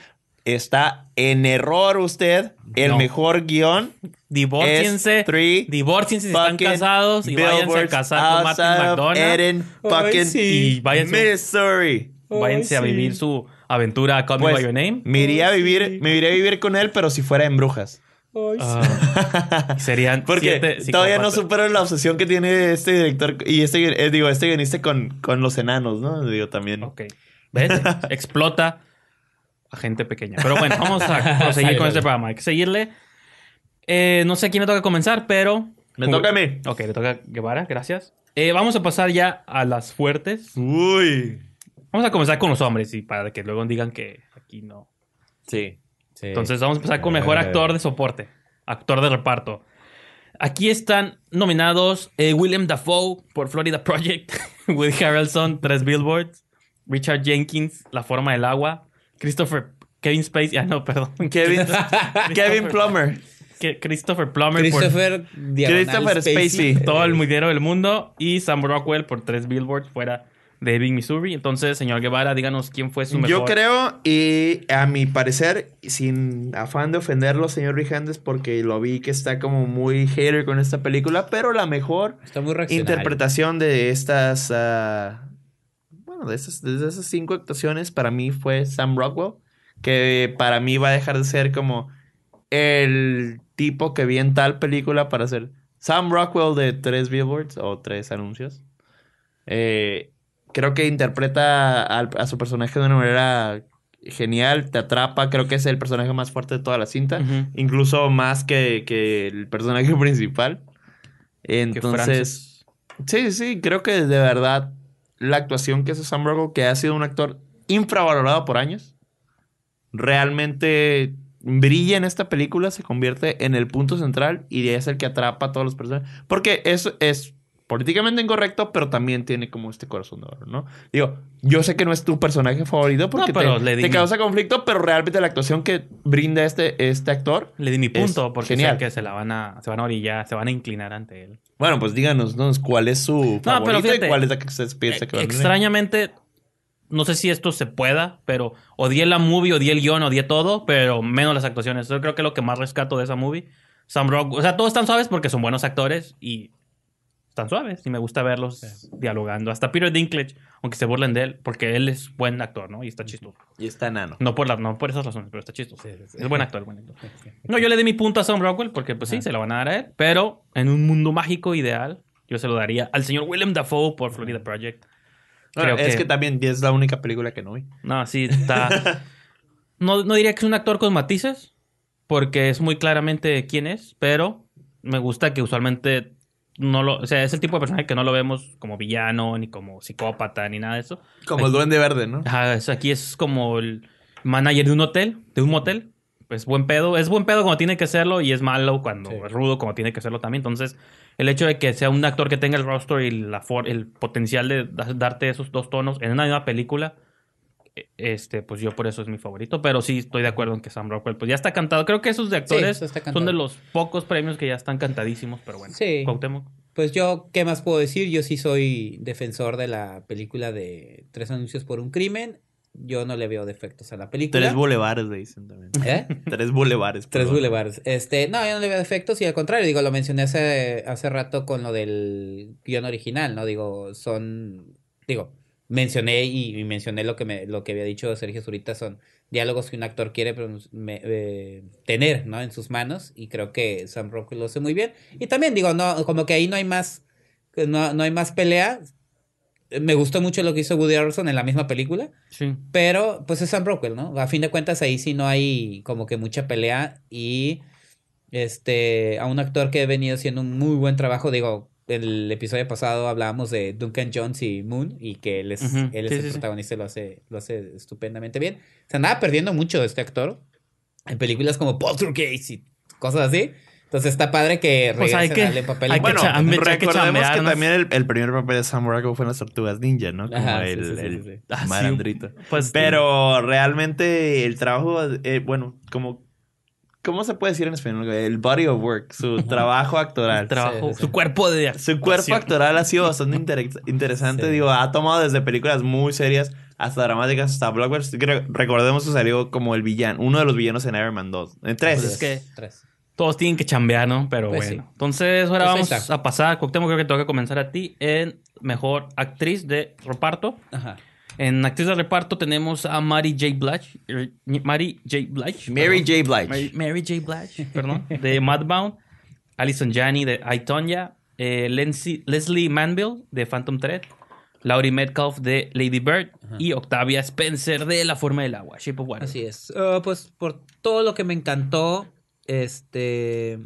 está en error usted. El mejor guión. Divórciense. Divórciense si están casados y váyanse a casar con Martin McDonald. Eden fucking Y váyanse, Missouri. váyanse a vivir su aventura Call Me pues, By Your Name. Me iría, a vivir, me a vivir con él, pero si fuera en brujas. Ah, serían porque todavía no supero la obsesión que tiene este director y este eh, digo este con, con los enanos no digo también Ok. ¿Ves? explota a gente pequeña. Pero bueno, vamos a seguir con este programa. Hay que seguirle. Eh, no sé a quién le toca comenzar, pero... Me toca a mí. Ok, le toca a Guevara, gracias. Eh, vamos a pasar ya a las fuertes. Uy. Vamos a comenzar con los hombres y para que luego digan que aquí no. Sí. Entonces vamos a empezar con mejor eh. actor de soporte, actor de reparto. Aquí están nominados William Dafoe por Florida Project, Will Harrelson, Tres Billboards, Richard Jenkins, La Forma del Agua, Christopher Kevin Spacey. Ah, no, perdón. Kevin, Kevin Plummer. Christopher Plummer Christopher por Christopher Spacey. Todo el muidero del mundo. Y Sam Rockwell por tres billboards fuera de Big Missouri. Entonces, señor Guevara, díganos quién fue su mejor. Yo creo, y a mi parecer, sin afán de ofenderlo, señor Rijandes, porque lo vi que está como muy hater con esta película, pero la mejor interpretación de estas. Ah, de esas, cinco actuaciones para mí fue Sam Rockwell, que para mí va a dejar de ser como el tipo que vi en tal película para ser Sam Rockwell de tres billboards o tres anuncios. Eh, creo que interpreta a, su personaje de una manera genial, te atrapa, creo que es el personaje más fuerte de toda la cinta, incluso más que, que, el personaje principal. Entonces, sí, sí, creo que de verdad la actuación que hace Sam que ha sido un actor infravalorado por años, realmente brilla en esta película, se convierte en el punto central y es el que atrapa a todos los personas... Porque eso es políticamente incorrecto, pero también tiene como este corazón de oro, ¿no? Digo, yo sé que no es tu personaje favorito porque te, causa conflicto, pero realmente la actuación que brinda este, este actor. Le di mi punto, porque Sé que se la van a, se van a orillar, se van a inclinar ante él. Bueno, pues díganos, ¿Cuál es su no, pero cuál es la que ustedes piensa que va a Extrañamente, no sé si esto se pueda, pero odié la movie, odié el guión, odié todo, pero menos las actuaciones. Yo creo que es lo que más rescato de esa movie. Sam Rock, o sea, todos están suaves porque son buenos actores y tan suaves y me gusta verlos dialogando. Hasta Peter Dinklage, aunque se burlen de él, porque él es buen actor, ¿no? Y está chistoso. Y está nano. No por, por esas razones, pero está chistoso. es buen actor, buen No, yo le di mi punto a Sam Rockwell porque, pues sí, se lo van a dar a él. Pero en un mundo mágico ideal, yo se lo daría al señor William Dafoe por Florida Project. es que... también es la única película que no vi. No, sí, está... no, no diría que es un actor con matices, porque es muy claramente quién es, pero me gusta que usualmente no lo, o sea, es el tipo de personaje que no lo vemos como villano, ni como psicópata, ni nada de eso. Como el duende verde, ¿no? aquí es como el manager de un hotel, de un motel. Es pues buen pedo, es buen pedo cuando tiene que serlo y es malo cuando es rudo como tiene que serlo también. Entonces, el hecho de que sea un actor que tenga el rostro y la el potencial de darte esos dos tonos en una misma película, este, pues yo por eso es mi favorito, pero sí estoy de acuerdo en que Sam Rockwell pues ya está cantado. Creo que esos de actores pues, son de los pocos premios que ya están cantadísimos, pero bueno. Sí. Pues yo, ¿qué más puedo decir? Yo sí soy defensor de la película de Tres anuncios por un crimen. Yo no le veo defectos a la película. Tres bulevares, le dicen también. ¿Eh? Tres bulevares. Tres bulevares. Este, no, yo no le veo defectos y al contrario, digo, lo mencioné hace, hace rato con lo del guión original, ¿no? Digo, son, digo, mencioné y, mencioné lo que, me, lo que había dicho Sergio Zurita, son diálogos que un actor quiere eh, tener ¿no? en sus manos y creo que Sam Rockwell lo hace muy bien. Y también digo, no, como que ahí no hay más, no, no hay más pelea. Me gustó mucho lo que hizo Woody Harrelson en la misma película. Sí. Pero pues es Sam Rockwell, ¿no? A fin de cuentas ahí sí no hay como que mucha pelea y este a un actor que ha venido haciendo un muy buen trabajo, digo, en el episodio pasado hablábamos de Duncan Jones y Moon y que él es, el protagonista y lo hace, lo hace estupendamente bien. Se andaba perdiendo mucho de este actor en películas como Poltergeist y cosas así. Entonces está padre que pues regrese o sea, a papel. bueno, que recordemos que también el, primer papel de Sam fue en las Tortugas Ninja, ¿no? Como el, sí, ah, sí, malandrito. Pues, Pero realmente el trabajo, eh, bueno, como ¿Cómo se puede decir en español? El body of work, su trabajo actoral. Trabajo, Su cuerpo de Su cuerpo actoral ha sido bastante interesante. Digo, ha tomado desde películas muy serias hasta dramáticas, hasta blockbusters. Recordemos que salió como el villano, uno de los villanos en Iron Man 2. En tres. Pues es que tres. todos tienen que chambear, ¿no? Pero pues bueno. Entonces, ahora pues vamos a pasar. Cuauhtémoc, creo que tengo que comenzar a ti en Mejor Actriz de Reparto. Ajá. En actriz de reparto tenemos a Mary J. Blige. Eh, Mary J. Blige. Mary J. Blige. Mary, J. Blige, perdón. de Madbound. Alison Janney de eh, I, Leslie Manville de Phantom Thread. Laurie Metcalf de Lady Bird y Octavia Spencer de La Forma del Agua, Shape of Water. Así es. Eh, pues por todo lo que me encantó, este.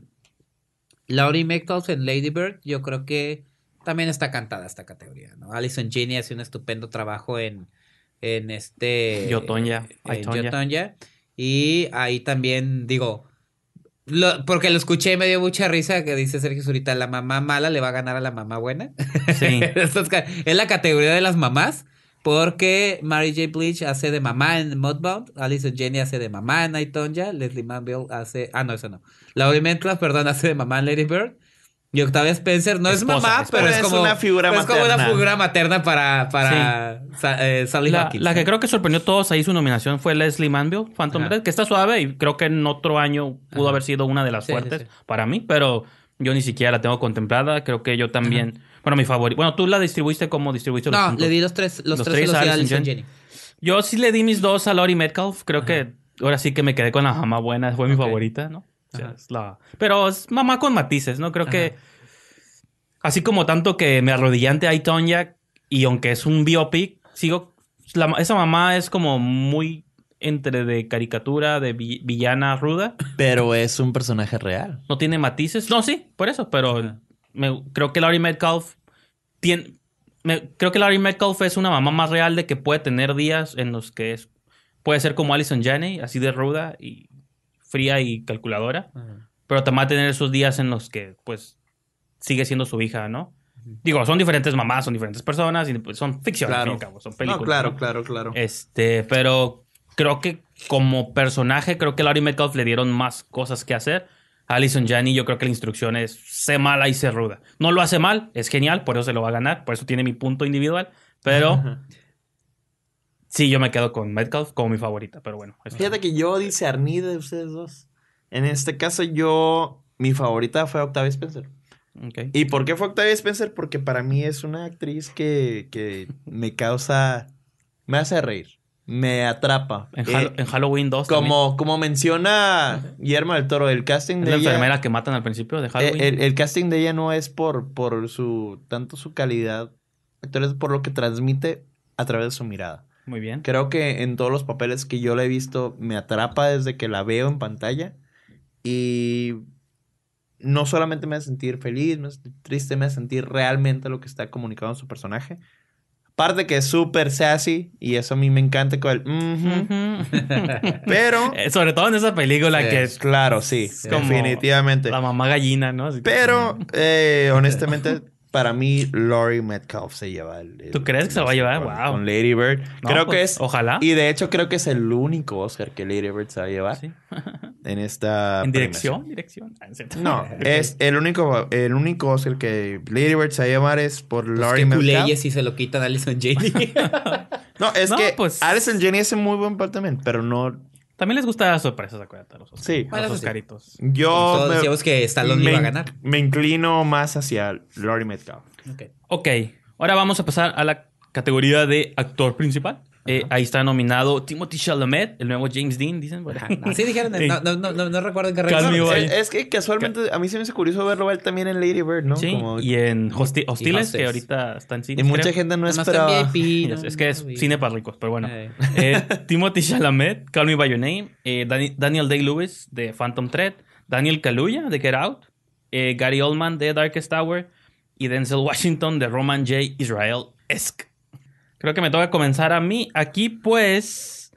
Laurie Metcalf en Lady Bird, yo creo que también está cantada esta categoría, ¿no? Alison Jenny hace un estupendo trabajo en, en este... Yotonya. En Yotonya. Y ahí también, digo, porque lo escuché y me dio mucha risa que dice Sergio Zurita, la mamá mala le va a ganar a la mamá buena. Sí. es la categoría de las mamás. Porque Mary J. Bleach hace de mamá en Mudbound, Alison Jenny hace de mamá en Aitonja, Leslie Manville hace. Ah, no, eso no. Laurie Mentlas, perdón, hace de mamá en Lady Bird, y Octavia Spencer no es mamá, pero es, como una figura materna. Es como una figura materna para, para eh, Sally la, La que creo que sorprendió a todos ahí su nominación fue Leslie Manville, Phantom Red que está suave y creo que en otro año pudo haber sido una de las fuertes para mí, pero yo ni siquiera la tengo contemplada. Creo que yo también. Bueno, mi favorito. Bueno, tú la distribuiste como distribuiste. No, le di los tres, los, tres, a Jenny. Yo sí le di mis dos a Laurie Metcalf. Creo que ahora sí que me quedé con la más buena. Fue mi favorita, ¿no? la... Pero es mamá con matices, ¿no? Creo que. Así como tanto que me arrodillante ante Aitonia y aunque es un biopic, sigo. esa mamá es como muy entre de caricatura, de villana ruda. Pero es un personaje real. No tiene matices. No, sí, por eso. Pero creo que Laurie Metcalf tiene. creo que Laurie Metcalf es una mamá más real de que puede tener días en los que es, puede ser como Alison Janney, así de ruda y fría y calculadora, pero también va a tener esos días en los que, pues, sigue siendo su hija, ¿no? Digo, son diferentes mamás, son diferentes personas, y pues, son ficciones, claro. cabo, son películas. claro, claro, claro. Este, pero creo que como personaje, creo que a Laurie Metcalf le dieron más cosas que hacer. Alison Janney, yo creo que la instrucción es sé mala y sé ruda. No lo hace mal, es genial, por eso se lo va a ganar, por eso tiene mi punto individual, pero... Sí, yo me quedo con Metcalf como mi favorita, pero bueno. Fíjate que yo discerní de ustedes dos. En este caso, yo. Mi favorita fue Octavia Spencer. ¿Y por qué fue Octavia Spencer? Porque para mí es una actriz que, que me causa. Me hace reír. Me atrapa. En, eh, Halloween 2. Como, como menciona Guillermo del Toro, el casting de. ella. la enfermera que matan al principio de eh, Halloween. El, casting de ella no es por, por su. tanto su calidad. Es por lo que transmite a través de su mirada. Muy bien. Creo que en todos los papeles que yo la he visto me atrapa desde que la veo en pantalla y no solamente me hace sentir feliz, me hace triste, me hace sentir realmente lo que está comunicado en su personaje. Aparte que es súper sassy y eso a mí me encanta con el... Pero... Eh, sobre todo en esa película que... Es, claro, sí. definitivamente. La mamá gallina, ¿no? Pero, eh, honestamente, Para mí, Laurie Metcalf se lleva el. ¿Tú crees que se va a llevar? wow. Con Lady Bird. creo que pues, es. Ojalá. Y de hecho, creo que es el único Oscar que Lady Bird se va a llevar. Sí. en esta. ¿En dirección? ¿Dirección? Ah, no, es el único, el único Oscar que Lady Bird se va a llevar es por Metcalf. Pues Laurie que leyes si se lo quitan Alison Jenny. no, es que pues... Alison Jenny hace muy buen papel también, pero no también les gusta las sorpresas, acuérdate, a los Sí. A los Oscaritos. Yo me, decíamos que Stallone me, iba a ganar. Me inclino más hacia Laurie Metcalf. Okay. ok. Ahora vamos a pasar a la categoría de actor principal. Eh, ahí está nominado Timothy Chalamet, el nuevo James Dean, dicen. Sí, Así dijeron, no, recuerdo en qué es, es que casualmente a mí se me hace curioso verlo también en Lady Bird, ¿no? Sí, y en Hostiles, que ahorita está en cine. Y mucha gente no esperaba. es, que es cine para ricos, pero bueno. Eh. Eh, Timothy Chalamet, Call Me By Your Name, Daniel Day-Lewis de Phantom Thread, Daniel Kaluuya de Get Out, Gary Oldman de Darkest Tower y Denzel Washington de Roman J. Israel Esk. Creo que me toca comenzar a mí. Aquí, pues.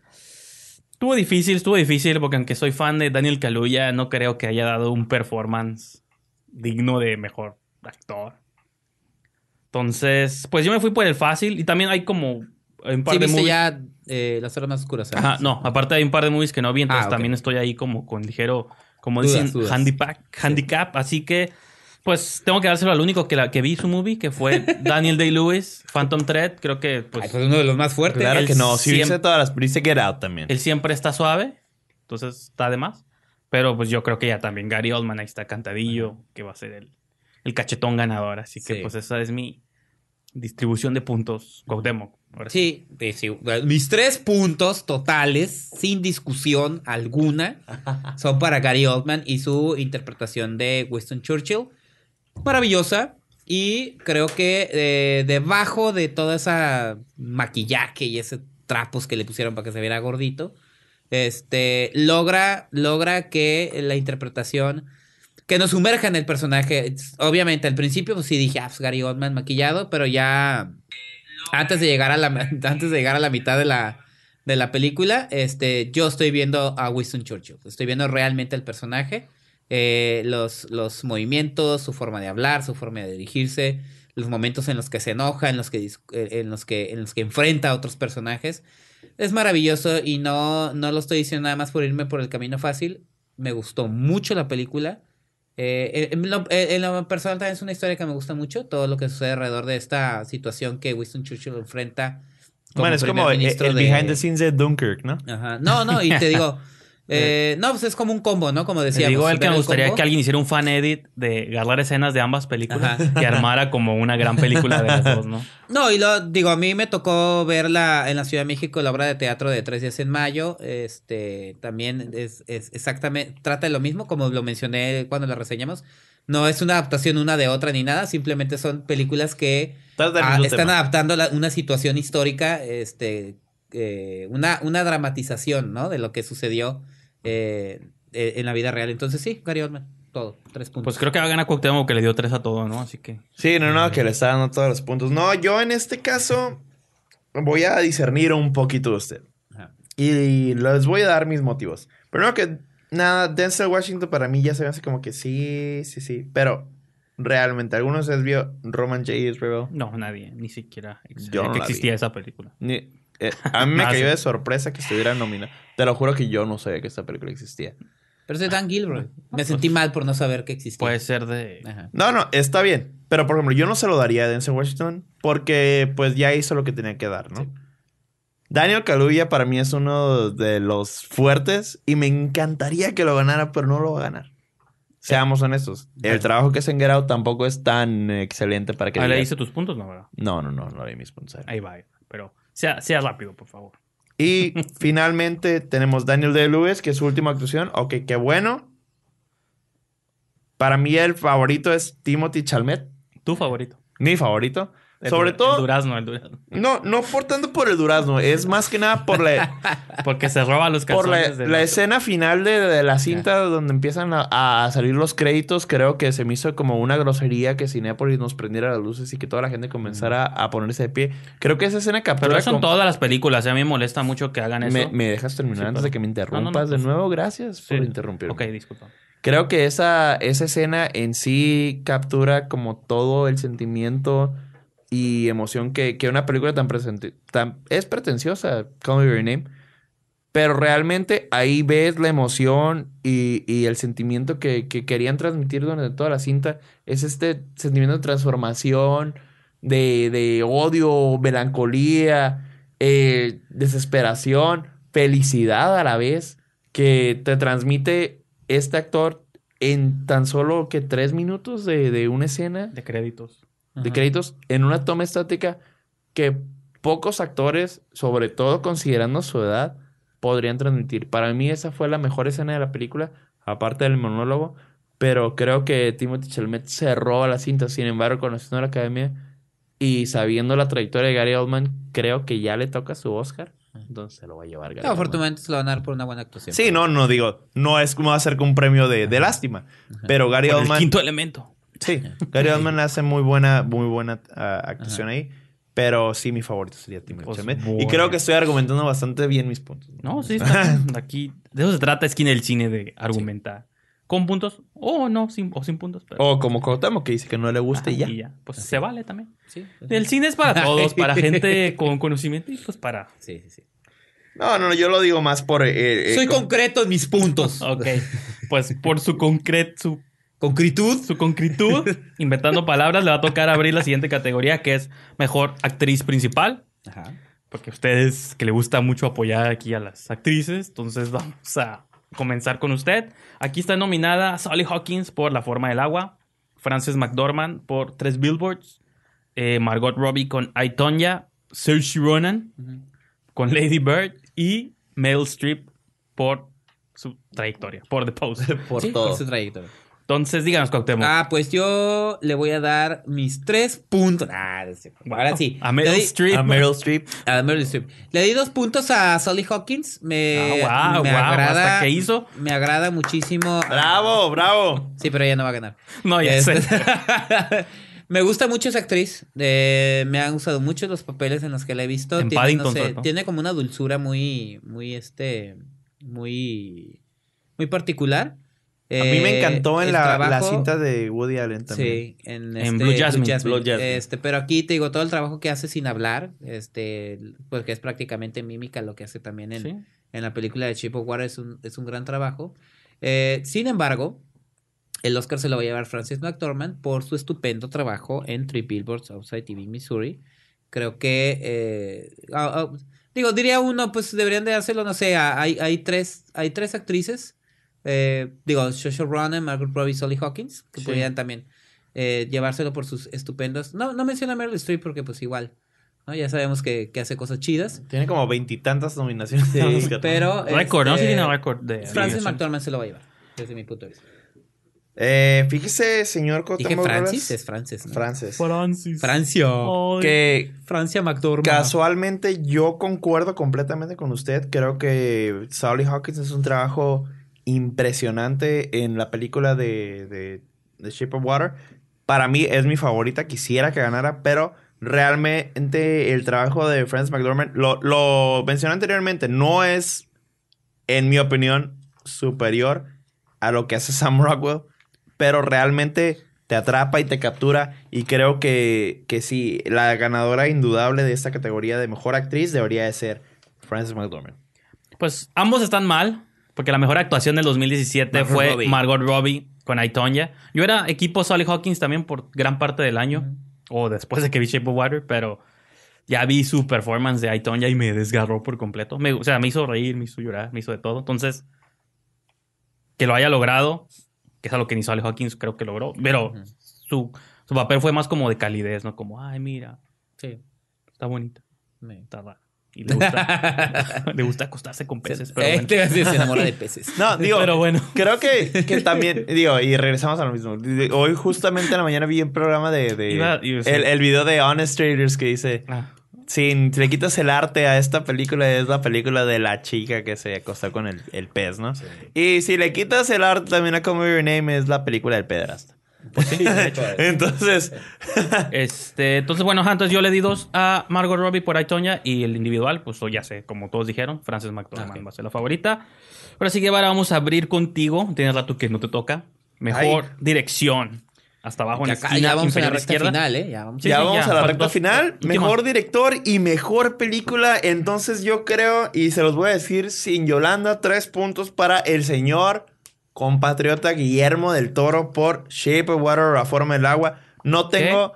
Estuvo difícil, estuvo difícil, porque aunque soy fan de Daniel Kaluuya, no creo que haya dado un performance digno de mejor actor. Entonces, pues yo me fui por el fácil y también hay como un par sí, de ya eh, las horas más oscuras. Ajá, no, aparte hay un par de movies que no vi, entonces ah, también estoy ahí como con ligero, como dicen, Handicap, handicap. Así que pues tengo que dárselo al único que, la, que vi su movie, que fue Daniel Day-Lewis, Phantom Thread. Creo que. Pues, fue pues, uno de los más fuertes. Claro que no. Si todas las. Dice Get Out también. Él siempre está suave, entonces está de más. Pero pues yo creo que ya también Gary Oldman ahí está cantadillo, que va a ser el, el cachetón ganador. Así que pues esa es mi distribución de puntos Sí, sí, mis tres puntos totales, sin discusión alguna, son para Gary Oldman y su interpretación de Winston Churchill maravillosa. Y creo que eh, debajo de toda esa maquillaje y ese trapos que le pusieron para que se viera gordito, este, logra, logra que la interpretación, que nos sumerja en el personaje. Obviamente, al principio, pues, sí dije, ah, pues, Gary Oldman maquillado, pero ya antes de llegar a la, antes de llegar a la mitad de la, de la película, este, yo estoy viendo a Winston Churchill. Estoy viendo realmente el personaje. Eh, los, los movimientos, su forma de hablar, su forma de dirigirse, los momentos en los que se enoja, en los que, eh, en los que, en los que enfrenta a otros personajes. Es maravilloso y no, no lo estoy diciendo nada más por irme por el camino fácil. Me gustó mucho la película. Eh, en, lo, personal también es una historia que me gusta mucho, todo lo que sucede alrededor de esta situación que Winston Churchill enfrenta. bueno, es como el, behind the scenes de Dunkirk, ¿no? No, no, y te digo, Eh, eh, no, pues es como un combo, ¿no? Como decíamos. Digo que me gustaría que alguien hiciera un fan edit de agarrar escenas de ambas películas que armara como una gran película de las dos, ¿no? No, y lo digo, a mí me tocó verla en la Ciudad de México, la obra de teatro de Tres Días en Mayo. Este también es, exactamente, trata de lo mismo, como lo mencioné cuando la reseñamos. No es una adaptación una de otra ni nada, simplemente son películas que están adaptando una situación histórica este, eh, una, una dramatización, ¿no? De lo que sucedió eh, eh, en la vida real. Entonces sí, Gary Oldman, todo, tres puntos. Pues creo que va a ganar Cuauhtémoc que le dio tres a todo, ¿no? Así que... Sí, no, no, que le está dando todos los puntos. No, yo en este caso voy a discernir un poquito de usted. Y les voy a dar mis motivos. Primero que nada, Denzel Washington para mí ya se me hace como que sí, sí, sí. Pero realmente, ¿alguno se vio Roman J. Israel? No, nadie, ni siquiera. existía esa película. Ni... Eh, a mí me ah, cayó de sorpresa que estuviera nominado. Te lo juro que yo no sabía que esta película existía. Pero de Dan Gilroy. Me sentí pues, mal por no saber que existía. Puede ser de. No, no, está bien. Pero por ejemplo, yo no se lo daría a Denzel Washington porque pues ya hizo lo que tenía que dar, ¿no? Daniel Kaluuya para mí es uno de los fuertes y me encantaría que lo ganara, pero no lo va a ganar. Seamos honestos. El trabajo que es en tampoco es tan excelente para que. Ah, le hice tus puntos, ¿no? ¿verdad? No, no, no, no di mis puntos. Ahí va, pero sea, rápido, por favor. Y finalmente tenemos Daniel de Lewis, que es su última actuación. Ok, qué bueno. Para mí el favorito es Timothy Chalmet. ¿Tu favorito? Mi favorito. Sobre todo. El durazno, el durazno. No, no por por el durazno. Es más que nada por la. Porque se roba los Por la, escena final de, la cinta donde empiezan a, salir los créditos. Creo que se me hizo como una grosería que Cinepolis nos prendiera las luces y que toda la gente comenzara a, ponerse de pie. Creo que esa escena captura. Pero eso en todas las películas. ¿eh? A mí me molesta mucho que hagan eso. Me, me dejas terminar antes de que me interrumpas. de nuevo, gracias por interrumpirme. Ok, disculpa. Creo que esa, esa escena en sí captura como todo el sentimiento y emoción que, que una película tan, presente, tan es pretenciosa, Call Me Your Name, pero realmente ahí ves la emoción y, y el sentimiento que, que, querían transmitir durante toda la cinta, es este sentimiento de transformación, de, de odio, melancolía, eh, desesperación, felicidad a la vez, que te transmite este actor en tan solo que tres minutos de, de una escena. De créditos de créditos en una toma estática que pocos actores, sobre todo considerando su edad, podrían transmitir. Para mí esa fue la mejor escena de la película, aparte del monólogo, pero creo que Timothy Chalamet cerró la cinta. Sin embargo, conociendo la academia y sabiendo la trayectoria de Gary Oldman, creo que ya le toca su Oscar. Entonces lo va a llevar Gary. No, afortunadamente se lo van a dar por una buena actuación. Sí, no, no digo, no es como va hacer con un premio de, de lástima. Pero Gary Oldman. El quinto elemento. Sí, Gary Oldman hace muy buena, muy buena ah, actuación ahí. Pero sí, mi favorito sería Timothy pues, Y creo que estoy argumentando bastante bien mis puntos. No, sí, aquí de eso se trata, es que en el cine de argumentar. Con puntos o no, sin, o sin puntos. O como Cotamo que dice que no le gusta ah, y, ya. Pues se vale también. Sí, el cine es para todos, para gente con conocimiento y pues para... Sí, sí, sí. No, no, yo lo digo más por... Eh, eh, Soy concreto en mis puntos. ok, pues por su, concreto concritud. Su concritud, inventando palabras, le va a tocar abrir la siguiente categoría, que es mejor actriz principal. Ajá. Porque a ustedes que le gusta mucho apoyar aquí a las actrices, entonces vamos a comenzar con usted. Aquí está nominada Sally Hawkins por La forma del agua, Frances McDormand por Tres Billboards, eh, Margot Robbie con I, Tonya, Saoirse Ronan con Lady Bird y Meryl Streep por su trayectoria, por The Post. por todo. su trayectoria. Entonces, díganos, Cuauhtémoc. Ah, pues yo le voy a dar mis tres puntos. Ah, ahora sí. A Meryl Streep. A Meryl Streep. A Meryl Streep. Le di dos puntos a Solly Hawkins. Me, ah, wow, me agrada. ¿Hasta qué hizo? Me agrada muchísimo. ¡Bravo, bravo! Sí, pero ella no va a ganar. No, ya sé. Este, me gusta mucho esa actriz. me han gustado mucho los papeles en los que la he visto. tiene, tiene como una dulzura muy, muy, este, muy, muy particular a mí me eh, encantó en la, cinta de Woody Allen también. Sí, en, este, Blue, Jasmine, Este, pero aquí te digo, todo el trabajo que hace sin hablar, este, porque es prácticamente mímica lo que hace también en, la película de Chip of Water, es un, es un gran trabajo. Eh, sin embargo, el Oscar se lo va a llevar Francis McDormand por su estupendo trabajo en Three Billboards Outside TV, Missouri. Creo que... Eh, ah, ah, digo, diría uno, pues deberían de dárselo, no sé, ah, hay, hay, tres, hay tres actrices eh, digo, Joshua Ronan, Margaret Robbie Sully Hawkins, que podrían también eh, llevárselo por sus estupendos. No, no menciona a Meryl Streep porque pues igual. ¿no? Ya sabemos que, que hace cosas chidas. Tiene como veintitantas nominaciones. Sí, pero... Récord, este, ¿no? tiene récord de... Francis sí, McDormand se lo va a llevar, desde mi punto de vista. Eh, fíjese, señor Dije Francis, es Francis. ¿no? Francis. Francis. Francio. Que Francia McDormand. Casualmente yo concuerdo completamente con usted. Creo que Sally Hawkins es un trabajo impresionante en la película de, ...The Shape of Water. Para mí es mi favorita, quisiera que ganara, pero realmente el trabajo de Frances McDormand, lo, mencioné anteriormente, no es, en mi opinión, superior a lo que hace Sam Rockwell, pero realmente te atrapa y te captura y creo que, que sí, la ganadora indudable de esta categoría de mejor actriz debería de ser Frances McDormand. Pues ambos están mal, porque la mejor actuación del 2017 fue Margot Robbie con Aitonia. Yo era equipo Sally Hawkins también por gran parte del año. O después de que vi Shape of Water, pero ya vi su performance de Aitonia y me desgarró por completo. Me, o sea, me hizo reír, me hizo llorar, me hizo de todo. Entonces, que lo haya logrado, que es algo que ni Sally Hawkins creo que logró, pero su, papel fue más como de calidez, ¿no? Como, ay, mira, sí. está bonita. Está y le gusta, le gusta acostarse con peces. Pero este, se enamora de peces. No, digo, pero bueno. creo que, que, también, digo, y regresamos a lo mismo. Hoy justamente en la mañana vi un programa de... el, video de Honest Traders que dice... Ah. Si le quitas el arte a esta película, es la película de la chica que se acostó con el, pez, ¿no? Y si le quitas el arte también a como Your Name, es la película del pederasta. Pues eh. entonces, este, entonces, bueno, antes yo le di dos a Margot Robbie por Aitonia y el individual, pues ya sé, como todos dijeron, Frances McDormand va a ser la favorita. Pero así que ahora vamos a abrir contigo. Tienes la tu que no te toca. Mejor dirección. Hasta abajo en la esquina. Ya vamos a la recta final, ¿eh? Ya vamos, a la recta final. Mejor director y mejor película. Entonces yo creo, y se los voy a decir sin Yolanda, tres puntos para el señor compatriota Guillermo del Toro por Shape of Water, La Forma del Agua. No tengo...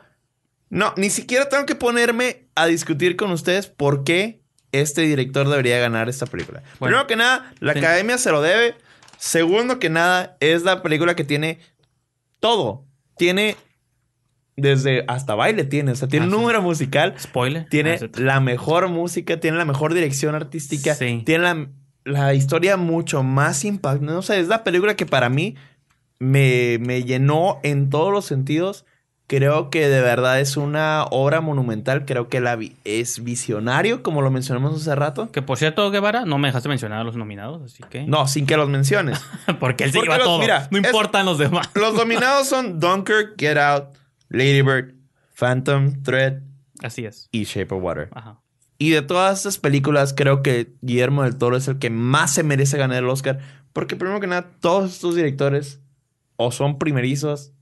No, ni siquiera tengo que ponerme a discutir con ustedes por qué este director debería ganar esta película. Primero que nada, la academia se lo debe. Segundo que nada, es la película que tiene todo. Tiene desde hasta baile tiene, o sea, tiene ah, un número musical. Spoiler. Tiene ah, la mejor música, tiene la mejor dirección artística, tiene la la historia mucho más impactante. No sé, es la película que para mí me, llenó en todos los sentidos. Creo que de verdad es una obra monumental. Creo que la es visionario, como lo mencionamos hace rato. Que por cierto, Guevara, no me dejaste mencionar a los nominados, así que. No, sin que los menciones. Porque él se iba Mira, no importan los demás. los nominados son Dunkirk, Get Out, Lady Bird, Phantom, Thread. Así es. Y Shape of Water. Ajá. Y de todas estas películas, creo que Guillermo del Toro es el que más se merece ganar el Oscar. Porque primero que nada, todos estos directores o son primerizos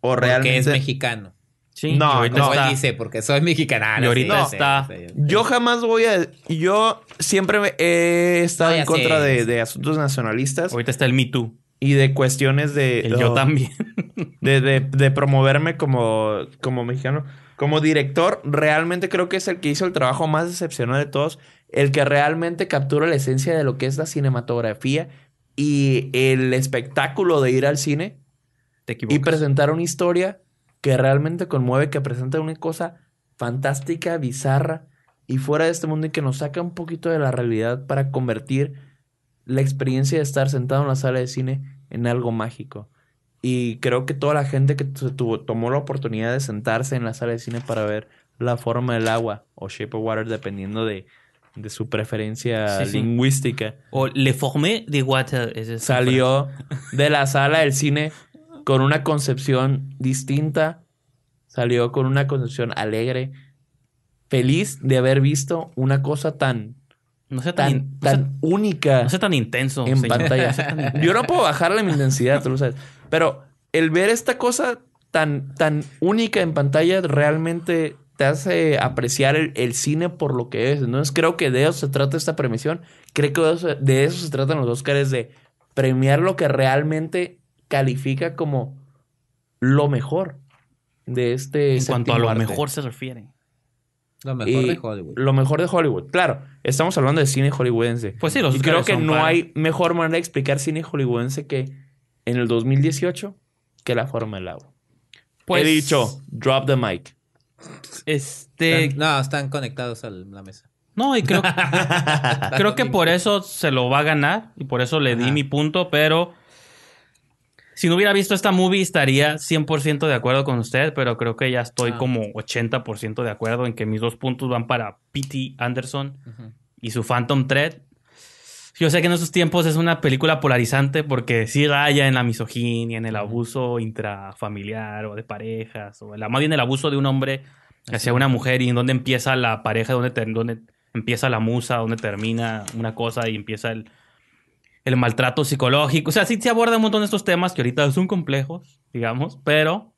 o realmente... Porque es mexicano. Sí. No, no. Soy, dice, porque soy mexicana. Ah, y ahorita está. Yo jamás voy a... Yo siempre he estado en contra de, asuntos nacionalistas. Ahorita está el Me Too. Y de cuestiones de... El yo también. De, de, de promoverme como, como mexicano como director, realmente creo que es el que hizo el trabajo más excepcional de todos, el que realmente captura la esencia de lo que es la cinematografía y el espectáculo de ir al cine y presentar una historia que realmente conmueve, que presenta una cosa fantástica, bizarra y fuera de este mundo y que nos saca un poquito de la realidad para convertir la experiencia de estar sentado en la sala de cine en algo mágico. Y creo que toda la gente que tuvo, tomó la oportunidad de sentarse en la sala de cine para ver La forma del agua o Shape of Water, dependiendo de, su preferencia lingüística. O Le forme de Water. Es Salió de la sala del cine con una concepción distinta. Salió con una concepción alegre, feliz de haber visto una cosa tan no sea tan, tan, única. No sea tan intenso. En pantalla. Yo no puedo bajarle mi intensidad, tú lo sabes. Pero el ver esta cosa tan, tan única en pantalla realmente te hace apreciar el, cine por lo que es. Entonces creo que de eso se trata esta premisión. Creo que de eso, se tratan los Oscars, de premiar lo que realmente califica como lo mejor de este... En cuanto a lo mejor se refiere. Lo mejor de Hollywood. Lo mejor de Hollywood. Claro, estamos hablando de cine hollywoodense. Pues sí, los Y creo que no hay mejor manera de explicar cine hollywoodense que en el 2018 que la forma del agua. He pues dicho, drop the mic. Este. no, están conectados a la mesa. No, y creo, creo que por eso se lo va a ganar y por eso le di mi punto, pero si no hubiera visto esta movie estaría 100% de acuerdo con usted, pero creo que ya estoy ah. como 80% de acuerdo en que mis dos puntos van para P.T. Anderson y su Phantom Thread. Yo sé que en estos tiempos es una película polarizante porque sí raya en la misoginia, en el abuso intrafamiliar o de parejas, o la, más bien el abuso de un hombre hacia una mujer y en dónde empieza la pareja, dónde, dónde empieza la musa, dónde termina una cosa y empieza el, el maltrato psicológico. O sea, sí se aborda un montón de estos temas que ahorita son complejos, digamos, pero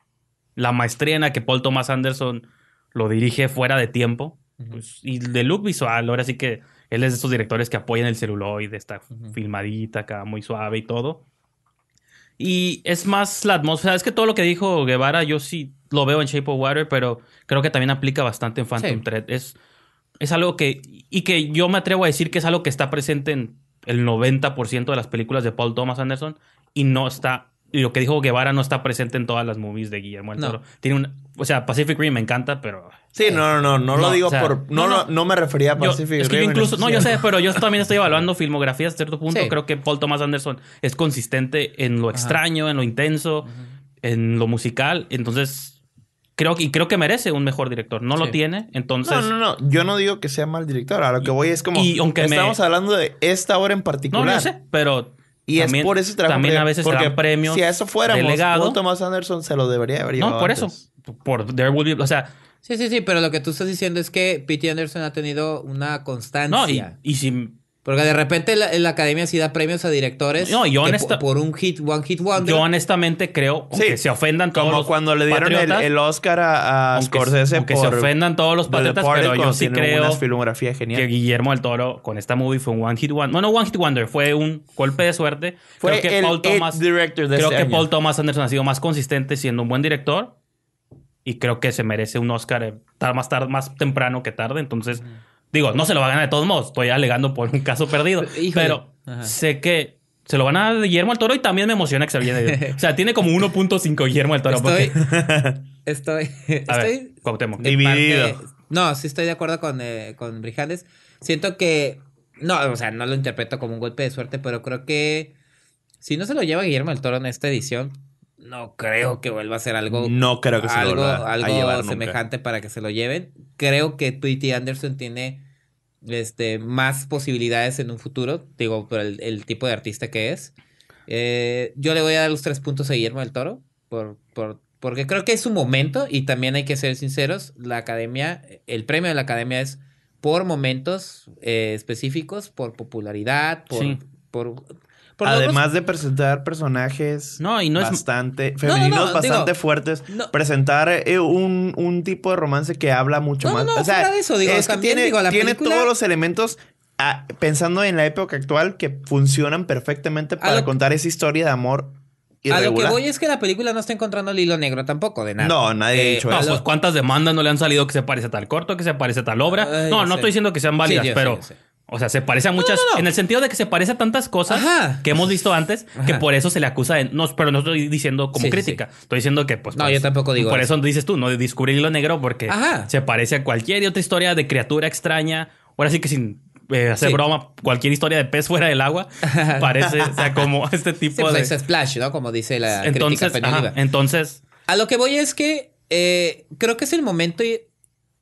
la maestría en la que Paul Thomas Anderson lo dirige fuera de tiempo. Pues, y de look visual, ahora sí que él es de esos directores que apoyan el celuloide, está filmadita acá, muy suave y todo. Y es más la atmósfera. Es que todo lo que dijo Guevara, yo sí lo veo en Shape of Water, pero creo que también aplica bastante en Phantom Thread. Es, es algo que. Y que yo me atrevo a decir que es algo que está presente en el 90% de las películas de Paul Thomas Anderson y no está lo que dijo Guevara no está presente en todas las movies de Guillermo del Tiene un, o sea, Pacific Rim me encanta, pero Sí, no, no, no, no, lo digo por no, no, me refería a Pacific es incluso no, yo sé, pero yo también estoy evaluando filmografías a cierto punto, creo que Paul Thomas Anderson es consistente en lo extraño, en lo intenso, en lo musical, entonces Creo, y creo que merece un mejor director. No lo tiene, entonces... No, no, no. Yo no digo que sea mal director. A lo que voy es como... Y aunque estamos hablando de esta obra en particular. No, sé, pero... Y es por eso trabajo También a veces porque premio. Si a eso fuéramos, Thomas Anderson se lo debería haber llevado No, por eso. Por There Will Be... O sea... Sí, sí, sí. Pero lo que tú estás diciendo es que Pete Anderson ha tenido una constancia. No, y, y si porque de repente la, la academia sí da premios a directores no, yo honesta, por un hit, one hit wonder. Yo honestamente creo que se ofendan todos Como cuando le dieron el, Oscar a, Scorsese aunque se ofendan todos los patriotas, pero yo sí creo filmografía genial. que Guillermo del Toro con esta movie fue un one hit wonder. No, no one hit wonder, fue un golpe de suerte. creo que Paul Thomas, Anderson ha sido más consistente siendo un buen director y creo que se merece un Oscar eh, más, tarde, más temprano que tarde. Entonces... Digo, no se lo va a ganar de todos modos, estoy alegando por un caso perdido. Pero sé que se lo van a dar Guillermo al Toro y también me emociona que se lo o sea, tiene como 1.5 Guillermo al Toro. Estoy. estoy. Dividido. no, sí estoy de acuerdo con, eh, con Brijales. Siento que. No, o sea, no lo interpreto como un golpe de suerte, pero creo que. Si no se lo lleva Guillermo el Toro en esta edición, no creo que vuelva a ser algo. No creo que se algo, lo algo a semejante para que se lo lleven. Creo que Tweety Anderson tiene este, más posibilidades en un futuro, digo, por el, tipo de artista que es. Eh, yo le voy a dar los tres puntos a Guillermo del Toro, por, por, porque creo que es su momento y también hay que ser sinceros, la academia, el premio de la academia es por momentos eh, específicos, por popularidad, por Además de presentar personajes no, y no bastante femeninos, bastante fuertes, presentar eh, un, tipo de romance que habla mucho más. o sea, de eso, digo, es que tiene, tiene todos los elementos ah, pensando en la época actual que funcionan perfectamente para contar esa historia de amor Irregular. A lo que voy es que la película no está encontrando el hilo negro tampoco, de nada. No, nadie ha eh, dicho pues, ¿Cuántas demandas no le han salido que se parece a tal corto, que se parece a tal obra? no, no estoy diciendo que sean válidas, pero o sea, se parece a muchas. En el sentido de que se parece a tantas cosas que hemos visto antes que por eso se le acusa de. No, pero no estoy diciendo como crítica. Estoy diciendo que, pues, pues. yo tampoco digo. Por eso. dices tú, no de descubrir lo negro porque se parece a cualquier otra historia de criatura extraña. Ahora sí que sin eh, hacer broma, cualquier historia de pez fuera del agua parece, o sea, como este tipo pues, de. Es splash, ¿no? Como dice la entonces, Entonces. A lo que voy es que eh, creo que es el momento.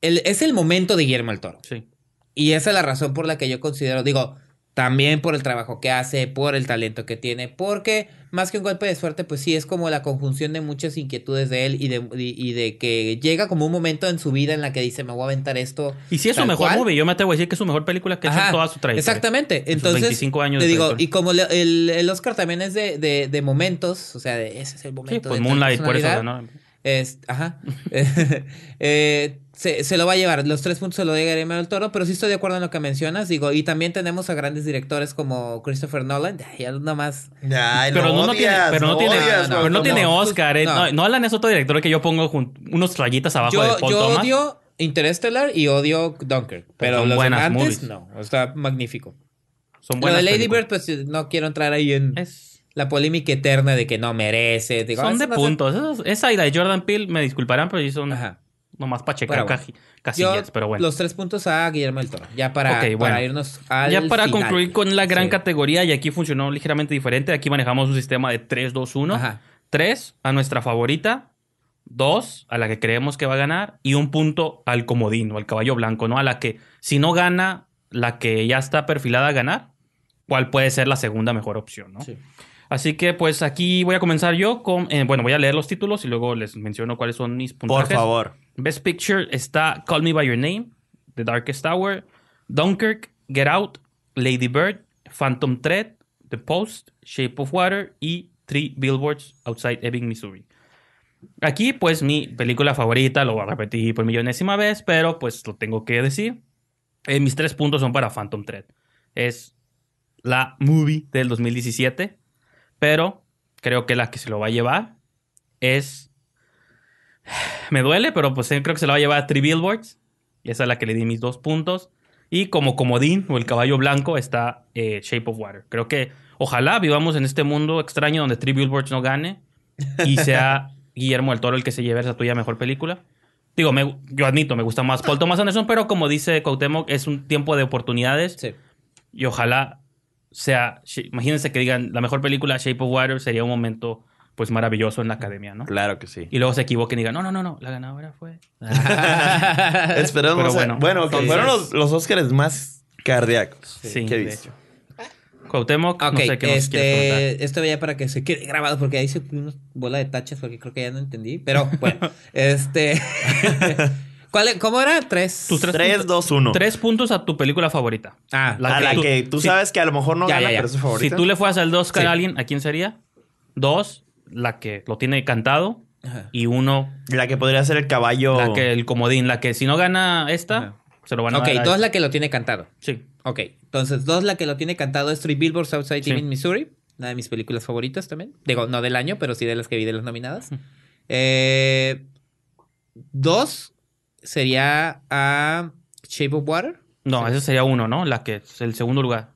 El, es el momento de Guillermo el Toro. Sí. Y esa es la razón por la que yo considero, digo, también por el trabajo que hace, por el talento que tiene, porque más que un golpe de suerte, pues sí es como la conjunción de muchas inquietudes de él y de, y, de que llega como un momento en su vida en la que dice, me voy a aventar esto. Y si es su mejor movie, yo me atrevo a decir que es su mejor película que ha hecho toda su trayectoria. Exactamente, entonces, años digo, y como el, Oscar también es de, de, momentos, o sea, de, ese es el momento. Sí, pues Moonlight, por eso. ¿no? ajá. eh, se, lo va a llevar, los tres puntos se lo llega a Guillermo del Toro, pero sí estoy de acuerdo en lo que mencionas, digo, y también tenemos a grandes directores como Christopher Nolan, ya más. Ay, pero no, tiene, pero no, tiene, tiene Oscar, eh. Nolan es otro director que yo pongo unos rayitas abajo de Paul yo odio Interstellar y odio Dunker. pero, son los buenas antes, no, está magnífico. Son buenas lo de Lady Bird, pues no quiero entrar ahí en... la polémica eterna de que no merece. son de puntos. Esa, y la de Jordan Peele, me disculparán, pero son Ajá. Nomás para checar casi casillas, pero bueno. Los tres puntos a Guillermo del Toro. Ya para, irnos al Ya para concluir con la gran categoría, y aquí funcionó ligeramente diferente. Aquí manejamos un sistema de 3-2-1. 3 a nuestra favorita, 2 a la que creemos que va a ganar, y un punto al comodín al caballo blanco, ¿no? A la que, si no gana la que ya está perfilada a ganar, ¿cuál puede ser la segunda mejor opción, no? Sí. Así que pues aquí voy a comenzar yo con, eh, bueno, voy a leer los títulos y luego les menciono cuáles son mis puntos Por favor. Best Picture está Call Me By Your Name, The Darkest Hour, Dunkirk, Get Out, Lady Bird, Phantom Thread, The Post, Shape of Water y Three Billboards Outside Ebbing, Missouri. Aquí pues mi película favorita, lo voy a repetir por millonésima vez, pero pues lo tengo que decir. Eh, mis tres puntos son para Phantom Thread. Es la movie del 2017 pero creo que la que se lo va a llevar es. Me duele, pero pues eh, creo que se la va a llevar a Three Billboards. Esa es la que le di mis dos puntos. Y como comodín o el caballo blanco está eh, Shape of Water. Creo que ojalá vivamos en este mundo extraño donde Three Billboards no gane y sea Guillermo del Toro el que se lleve esa tuya mejor película. Digo, yo admito, me gusta más Paul Thomas Anderson, pero como dice Cuauhtémoc, es un tiempo de oportunidades. Y ojalá o sea, imagínense que digan, la mejor película Shape of Water sería un momento pues maravilloso en la academia, ¿no? Claro que sí. Y luego se equivoquen y digan, no, no, no, no, la ganadora fue. Esperemos. Pero bueno, bueno fueron los, los Óscares más cardíacos. Sí, ¿Qué de hecho. Cuauhtémoc, no sé qué este, Esto ya para que se quede grabado, porque ahí se una bola de tachas, porque creo que ya no entendí. Pero bueno, este. ¿Cuál, ¿Cómo era? Tres. tres, dos, uno. tres puntos a tu película favorita. Ah, la a que la que tú sabes que a lo mejor no gana, pero es su Si tú le fueras al dos a alguien, ¿a quién sería? Dos, la que lo tiene cantado. Y uno, La que podría ser el caballo. la que el comodín. La que si no gana esta, se lo van a ok, dar dos la que lo tiene cantado. Sí. Ok, entonces dos la que lo tiene cantado es Three Billboards Outside Sí. Missouri. Una de mis películas favoritas también. Digo, no del año, pero sí de las que vi de las nominadas. Eh, dos, sería a Shape of Water. No, ese sería uno, ¿no? La que es el segundo lugar.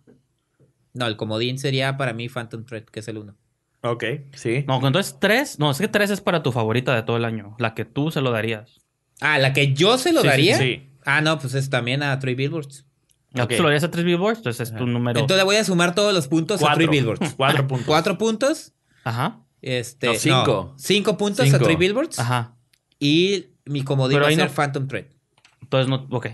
No, el comodín sería para mí Phantom Thread, que es el uno. Ok, sí. No, entonces tres. No, es que tres es para tu favorita de todo el año. La que tú se lo darías. Ah, la que yo se lo daría. Sí, sí. Ah, no, pues es también a Troy Billboards. okay. tú se lo darías a tres Billboards, entonces es tu número. Entonces le voy a sumar todos los puntos a Troy Billboards. Cuatro puntos. Cuatro puntos. Ajá. Este, cinco. cinco puntos a Troy Billboards. Ajá. Y mi comodín va a ser Phantom Thread. Entonces no, ok.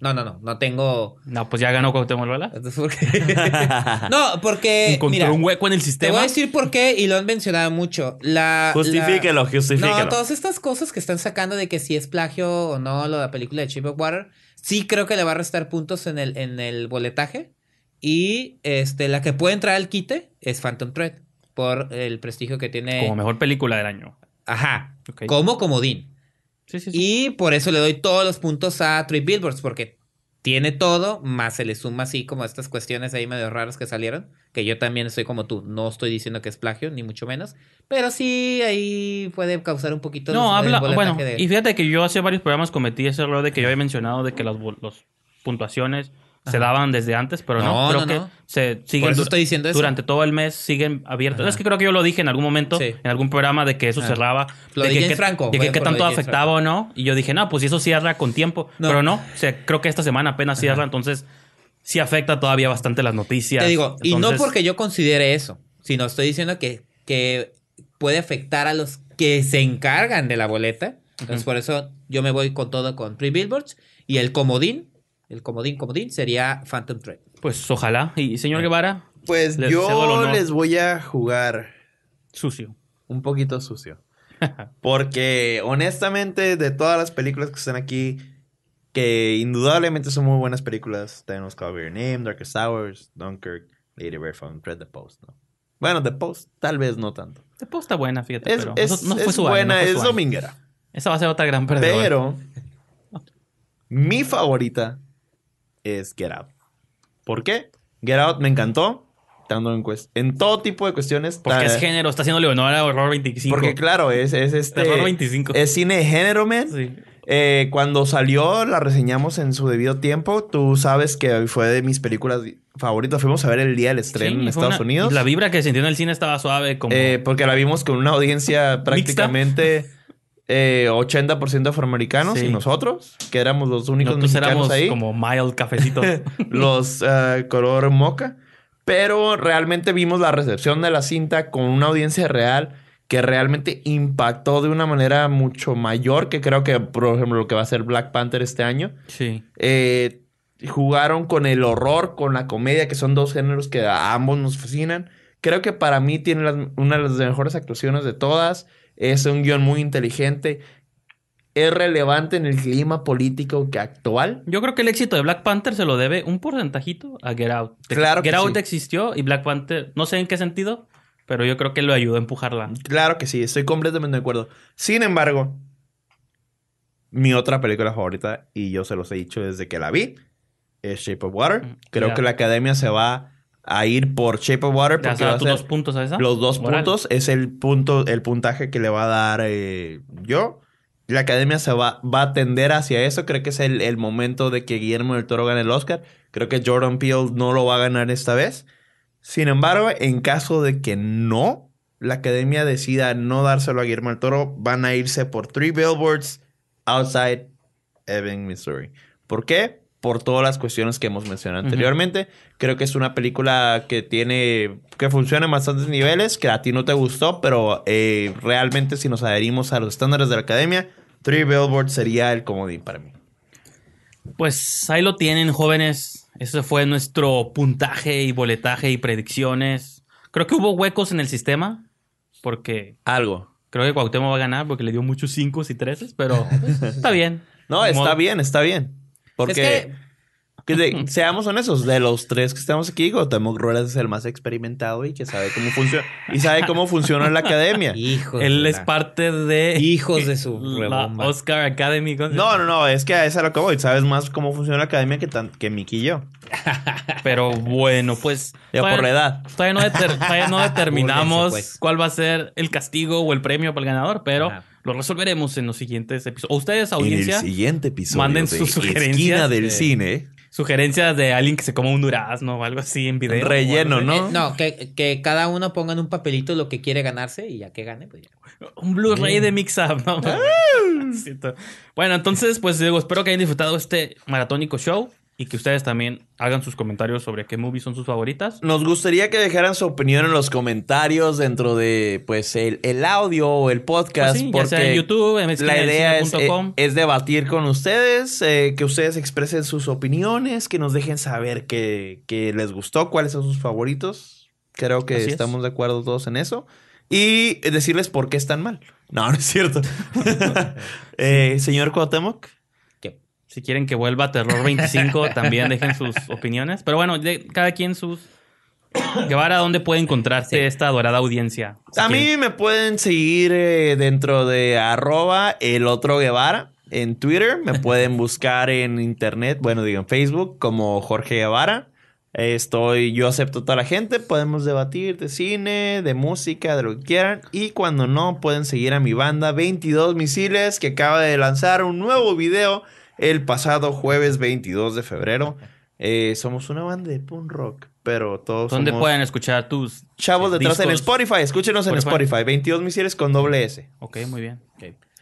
No, no, no, no, tengo... No, pues ya ganó Cuauhtémoc Bala. no, porque... Encontró un hueco en el sistema. Te voy a decir por qué y lo han mencionado mucho. La, justifíquelo, justifíquelo. No, todas estas cosas que están sacando de que si es plagio o no lo de la película de Chip of Water, sí creo que le va a restar puntos en el, en el boletaje. Y este, la que puede entrar al quite es Phantom Thread por el prestigio que tiene. Como mejor película del año. Ajá. Como comodín. Y por eso le doy todos los puntos a Troy Billboards, porque tiene todo, más se le suma así como estas cuestiones ahí medio raras que salieron, que yo también soy como tú, no estoy diciendo que es plagio, ni mucho menos, pero sí ahí puede causar un poquito no, de... habla, bueno, y fíjate que yo hace varios programas cometí ese error de que yo había mencionado de que las los puntuaciones se daban desde antes, pero no, creo que se siguen estoy diciendo durante todo el mes siguen abiertos. Es que creo que yo lo dije en algún momento en algún programa de que eso ah. cerraba, lo de, que, Franco, que tanto afectaba o no y yo dije, "No, pues eso cierra con tiempo", pero no, creo que esta semana apenas cierra, entonces sí afecta todavía bastante las noticias. Te digo, y no porque yo considere eso, sino estoy diciendo que que puede afectar a los que se encargan de la boleta. Entonces, por eso yo me voy con todo con Three Billboards y el comodín el comodín comodín sería Phantom Thread. Pues ojalá. Y señor Guevara. Pues yo les voy a jugar sucio. Un poquito sucio. Porque honestamente de todas las películas que están aquí, que indudablemente son muy buenas películas, tenemos Call Your Name, Darkest Hours, Dunkirk, Lady Bear Thread the Post, Bueno, The Post tal vez no tanto. The Post está buena, fíjate. pero no, fue buena, es dominguera. Esa va a ser otra gran perdida. Pero mi favorita es Get Out. ¿Por qué? Get Out me encantó. en, en todo tipo de cuestiones. Porque es género, está haciendo Leonora no, Horror 25. Porque claro, es, este. Horror 25. Es cine de género, man. Sí. Eh, cuando salió, la reseñamos en su debido tiempo. Tú sabes que fue de mis películas favoritas. Fuimos a ver el día del estreno en Estados Unidos. La vibra que sintió en el cine estaba suave. Como... Eh, porque la vimos con una audiencia prácticamente. 80% eh, afroamericanos y nosotros, que éramos los únicos nosotros ahí. como mild cafecito. los eh, color moca. Pero realmente vimos la recepción de la cinta con una audiencia real que realmente impactó de una manera mucho mayor que creo que, por ejemplo, lo que va a ser Black Panther este año. Sí. Eh, jugaron con el horror, con la comedia, que son dos géneros que a ambos nos fascinan. Creo que para mí tiene una de las mejores actuaciones de todas. Es un guión muy inteligente. Es relevante en el clima político que actual. Yo creo que el éxito de Black Panther se lo debe un porcentajito a Get Out. Claro Get Out existió y Black Panther, no sé en qué sentido, pero yo creo que lo ayudó a empujarla. Claro que sí, estoy completamente de acuerdo. Sin embargo, mi otra película favorita, y yo se los he dicho desde que la vi, es Shape of Water. Mm, creo que la academia se va a ir por Shape of Water. Porque va a dos puntos Los dos puntos es el punto, el puntaje que le va a dar eh, yo. La academia se va, va a tender hacia eso. Creo que es el, momento de que Guillermo del Toro gane el Oscar. Creo que Jordan Peele no lo va a ganar esta vez. Sin embargo, en caso de que no, la academia decida no dárselo a Guillermo del Toro, van a irse por Three Billboards Outside ...Evan, Missouri. ¿Por qué? por todas las cuestiones que hemos mencionado anteriormente. Creo que es una película que tiene, que funciona en bastantes niveles, que a ti no te gustó, pero eh, realmente si nos adherimos a los estándares de la academia, Three Billboards sería el comodín para mí. Pues ahí lo tienen, jóvenes. ese fue nuestro puntaje y boletaje y predicciones. Creo que hubo huecos en el sistema, porque... Algo. Creo que Cuauhtémoc va a ganar porque le dio muchos 5 y 13, pero pues, está bien. No, está bien, está bien. Porque... seamos honestos, de los tres que estamos aquí, Gotemoc Ruelas es el más experimentado y que sabe cómo funciona y sabe cómo funciona la academia. Él es parte de hijos de su la Oscar Academy. No, no, no, es que a esa lo acabo y sabes más cómo funciona la academia que tan, que Miki y yo. Pero bueno, pues ya por la edad. Todavía no, determinamos pues. cuál va a ser el castigo o el premio para el ganador, pero lo resolveremos en los siguientes episodios. O ustedes, audiencia. En el siguiente episodio. Manden sus sugerencias. del cine. Sugerencias de alguien que se coma un durazno o algo así en video. Relleno, ¿no? Eh, no, que, cada uno ponga en un papelito lo que quiere ganarse y ya que gane, pues Un Blu-ray de mix-up, bueno, entonces, pues digo, espero que hayan disfrutado este maratónico show y que ustedes también hagan sus comentarios sobre qué movies son sus favoritas. Nos gustaría que dejaran su opinión en los comentarios dentro de pues el, audio o el podcast. Pues en YouTube, la idea eh, es, debatir con ustedes, eh, que ustedes expresen sus opiniones, que nos dejen saber qué, les gustó, cuáles son sus favoritos. Creo que estamos de acuerdo todos en eso. Y decirles por qué están mal. No, no es cierto. Eh, señor Cuauhtémoc. Si quieren que vuelva Terror 25, también dejen sus opiniones. Pero bueno, de, cada quien sus. Guevara, ¿dónde puede encontrarse esta adorada audiencia? a mí me pueden seguir eh, dentro de arroba el otro Guevara en Twitter. Me pueden buscar en internet, bueno, digo en Facebook, como Jorge Guevara. Estoy, yo acepto a toda la gente. Podemos debatir de cine, de música, de lo que quieran. Y cuando no, pueden seguir a mi banda 22 Misiles, que acaba de lanzar un nuevo video el pasado jueves 22 de febrero. Eh, somos una banda de punk rock, pero todos. ¿Dónde pueden escuchar tus chavos detrás en Spotify? Escúchenos en Spotify. 22 misiles con doble S. Ok, muy bien.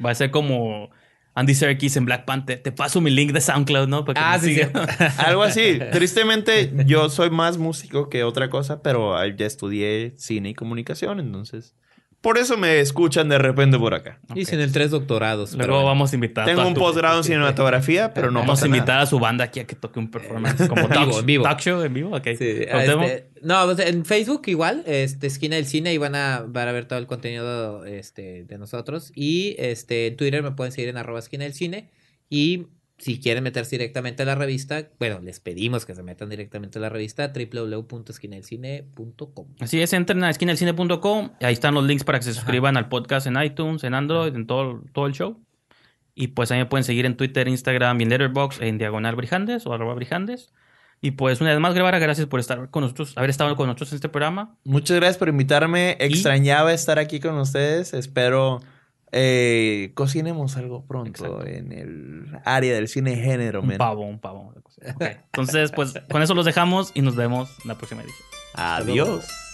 Va a ser como Andy Serkis en Black Panther. Te paso mi link de SoundCloud, ¿no? ah, sí. Algo así. Tristemente, yo soy más músico que otra cosa, pero ya estudié cine y comunicación, entonces. Por eso me escuchan de repente por acá. Dicen el tres doctorados. Luego pero vamos a invitar. Tengo un posgrado en cinematografía, pero no Vamos a invitar a su banda aquí a que toque un performance como talk, en vivo. talk show en vivo. ok. Sí, este, no, pues, en Facebook igual, este, esquina del cine, y van a, ver todo el contenido este, de nosotros. Y este, en Twitter me pueden seguir en arroba esquina del cine. Y si quieren meterse directamente a la revista, bueno, les pedimos que se metan directamente a la revista www.esquinelcine.com. Así es, entren a esquinelcine.com, ahí están los links para que se suscriban al podcast en iTunes, en Android, en todo, todo el show. Y pues ahí me pueden seguir en Twitter, Instagram y en Letterboxd en Diagonal Brijandes o arroba Brijandes. Y pues una vez más, Guevara, gracias por estar con nosotros, haber estado con nosotros en este programa. Muchas gracias por invitarme. Extrañaba estar aquí con ustedes. Espero eh, cocinemos algo pronto en el área del cine género. Un un Entonces, pues con eso los dejamos y nos vemos la próxima edición. Adiós.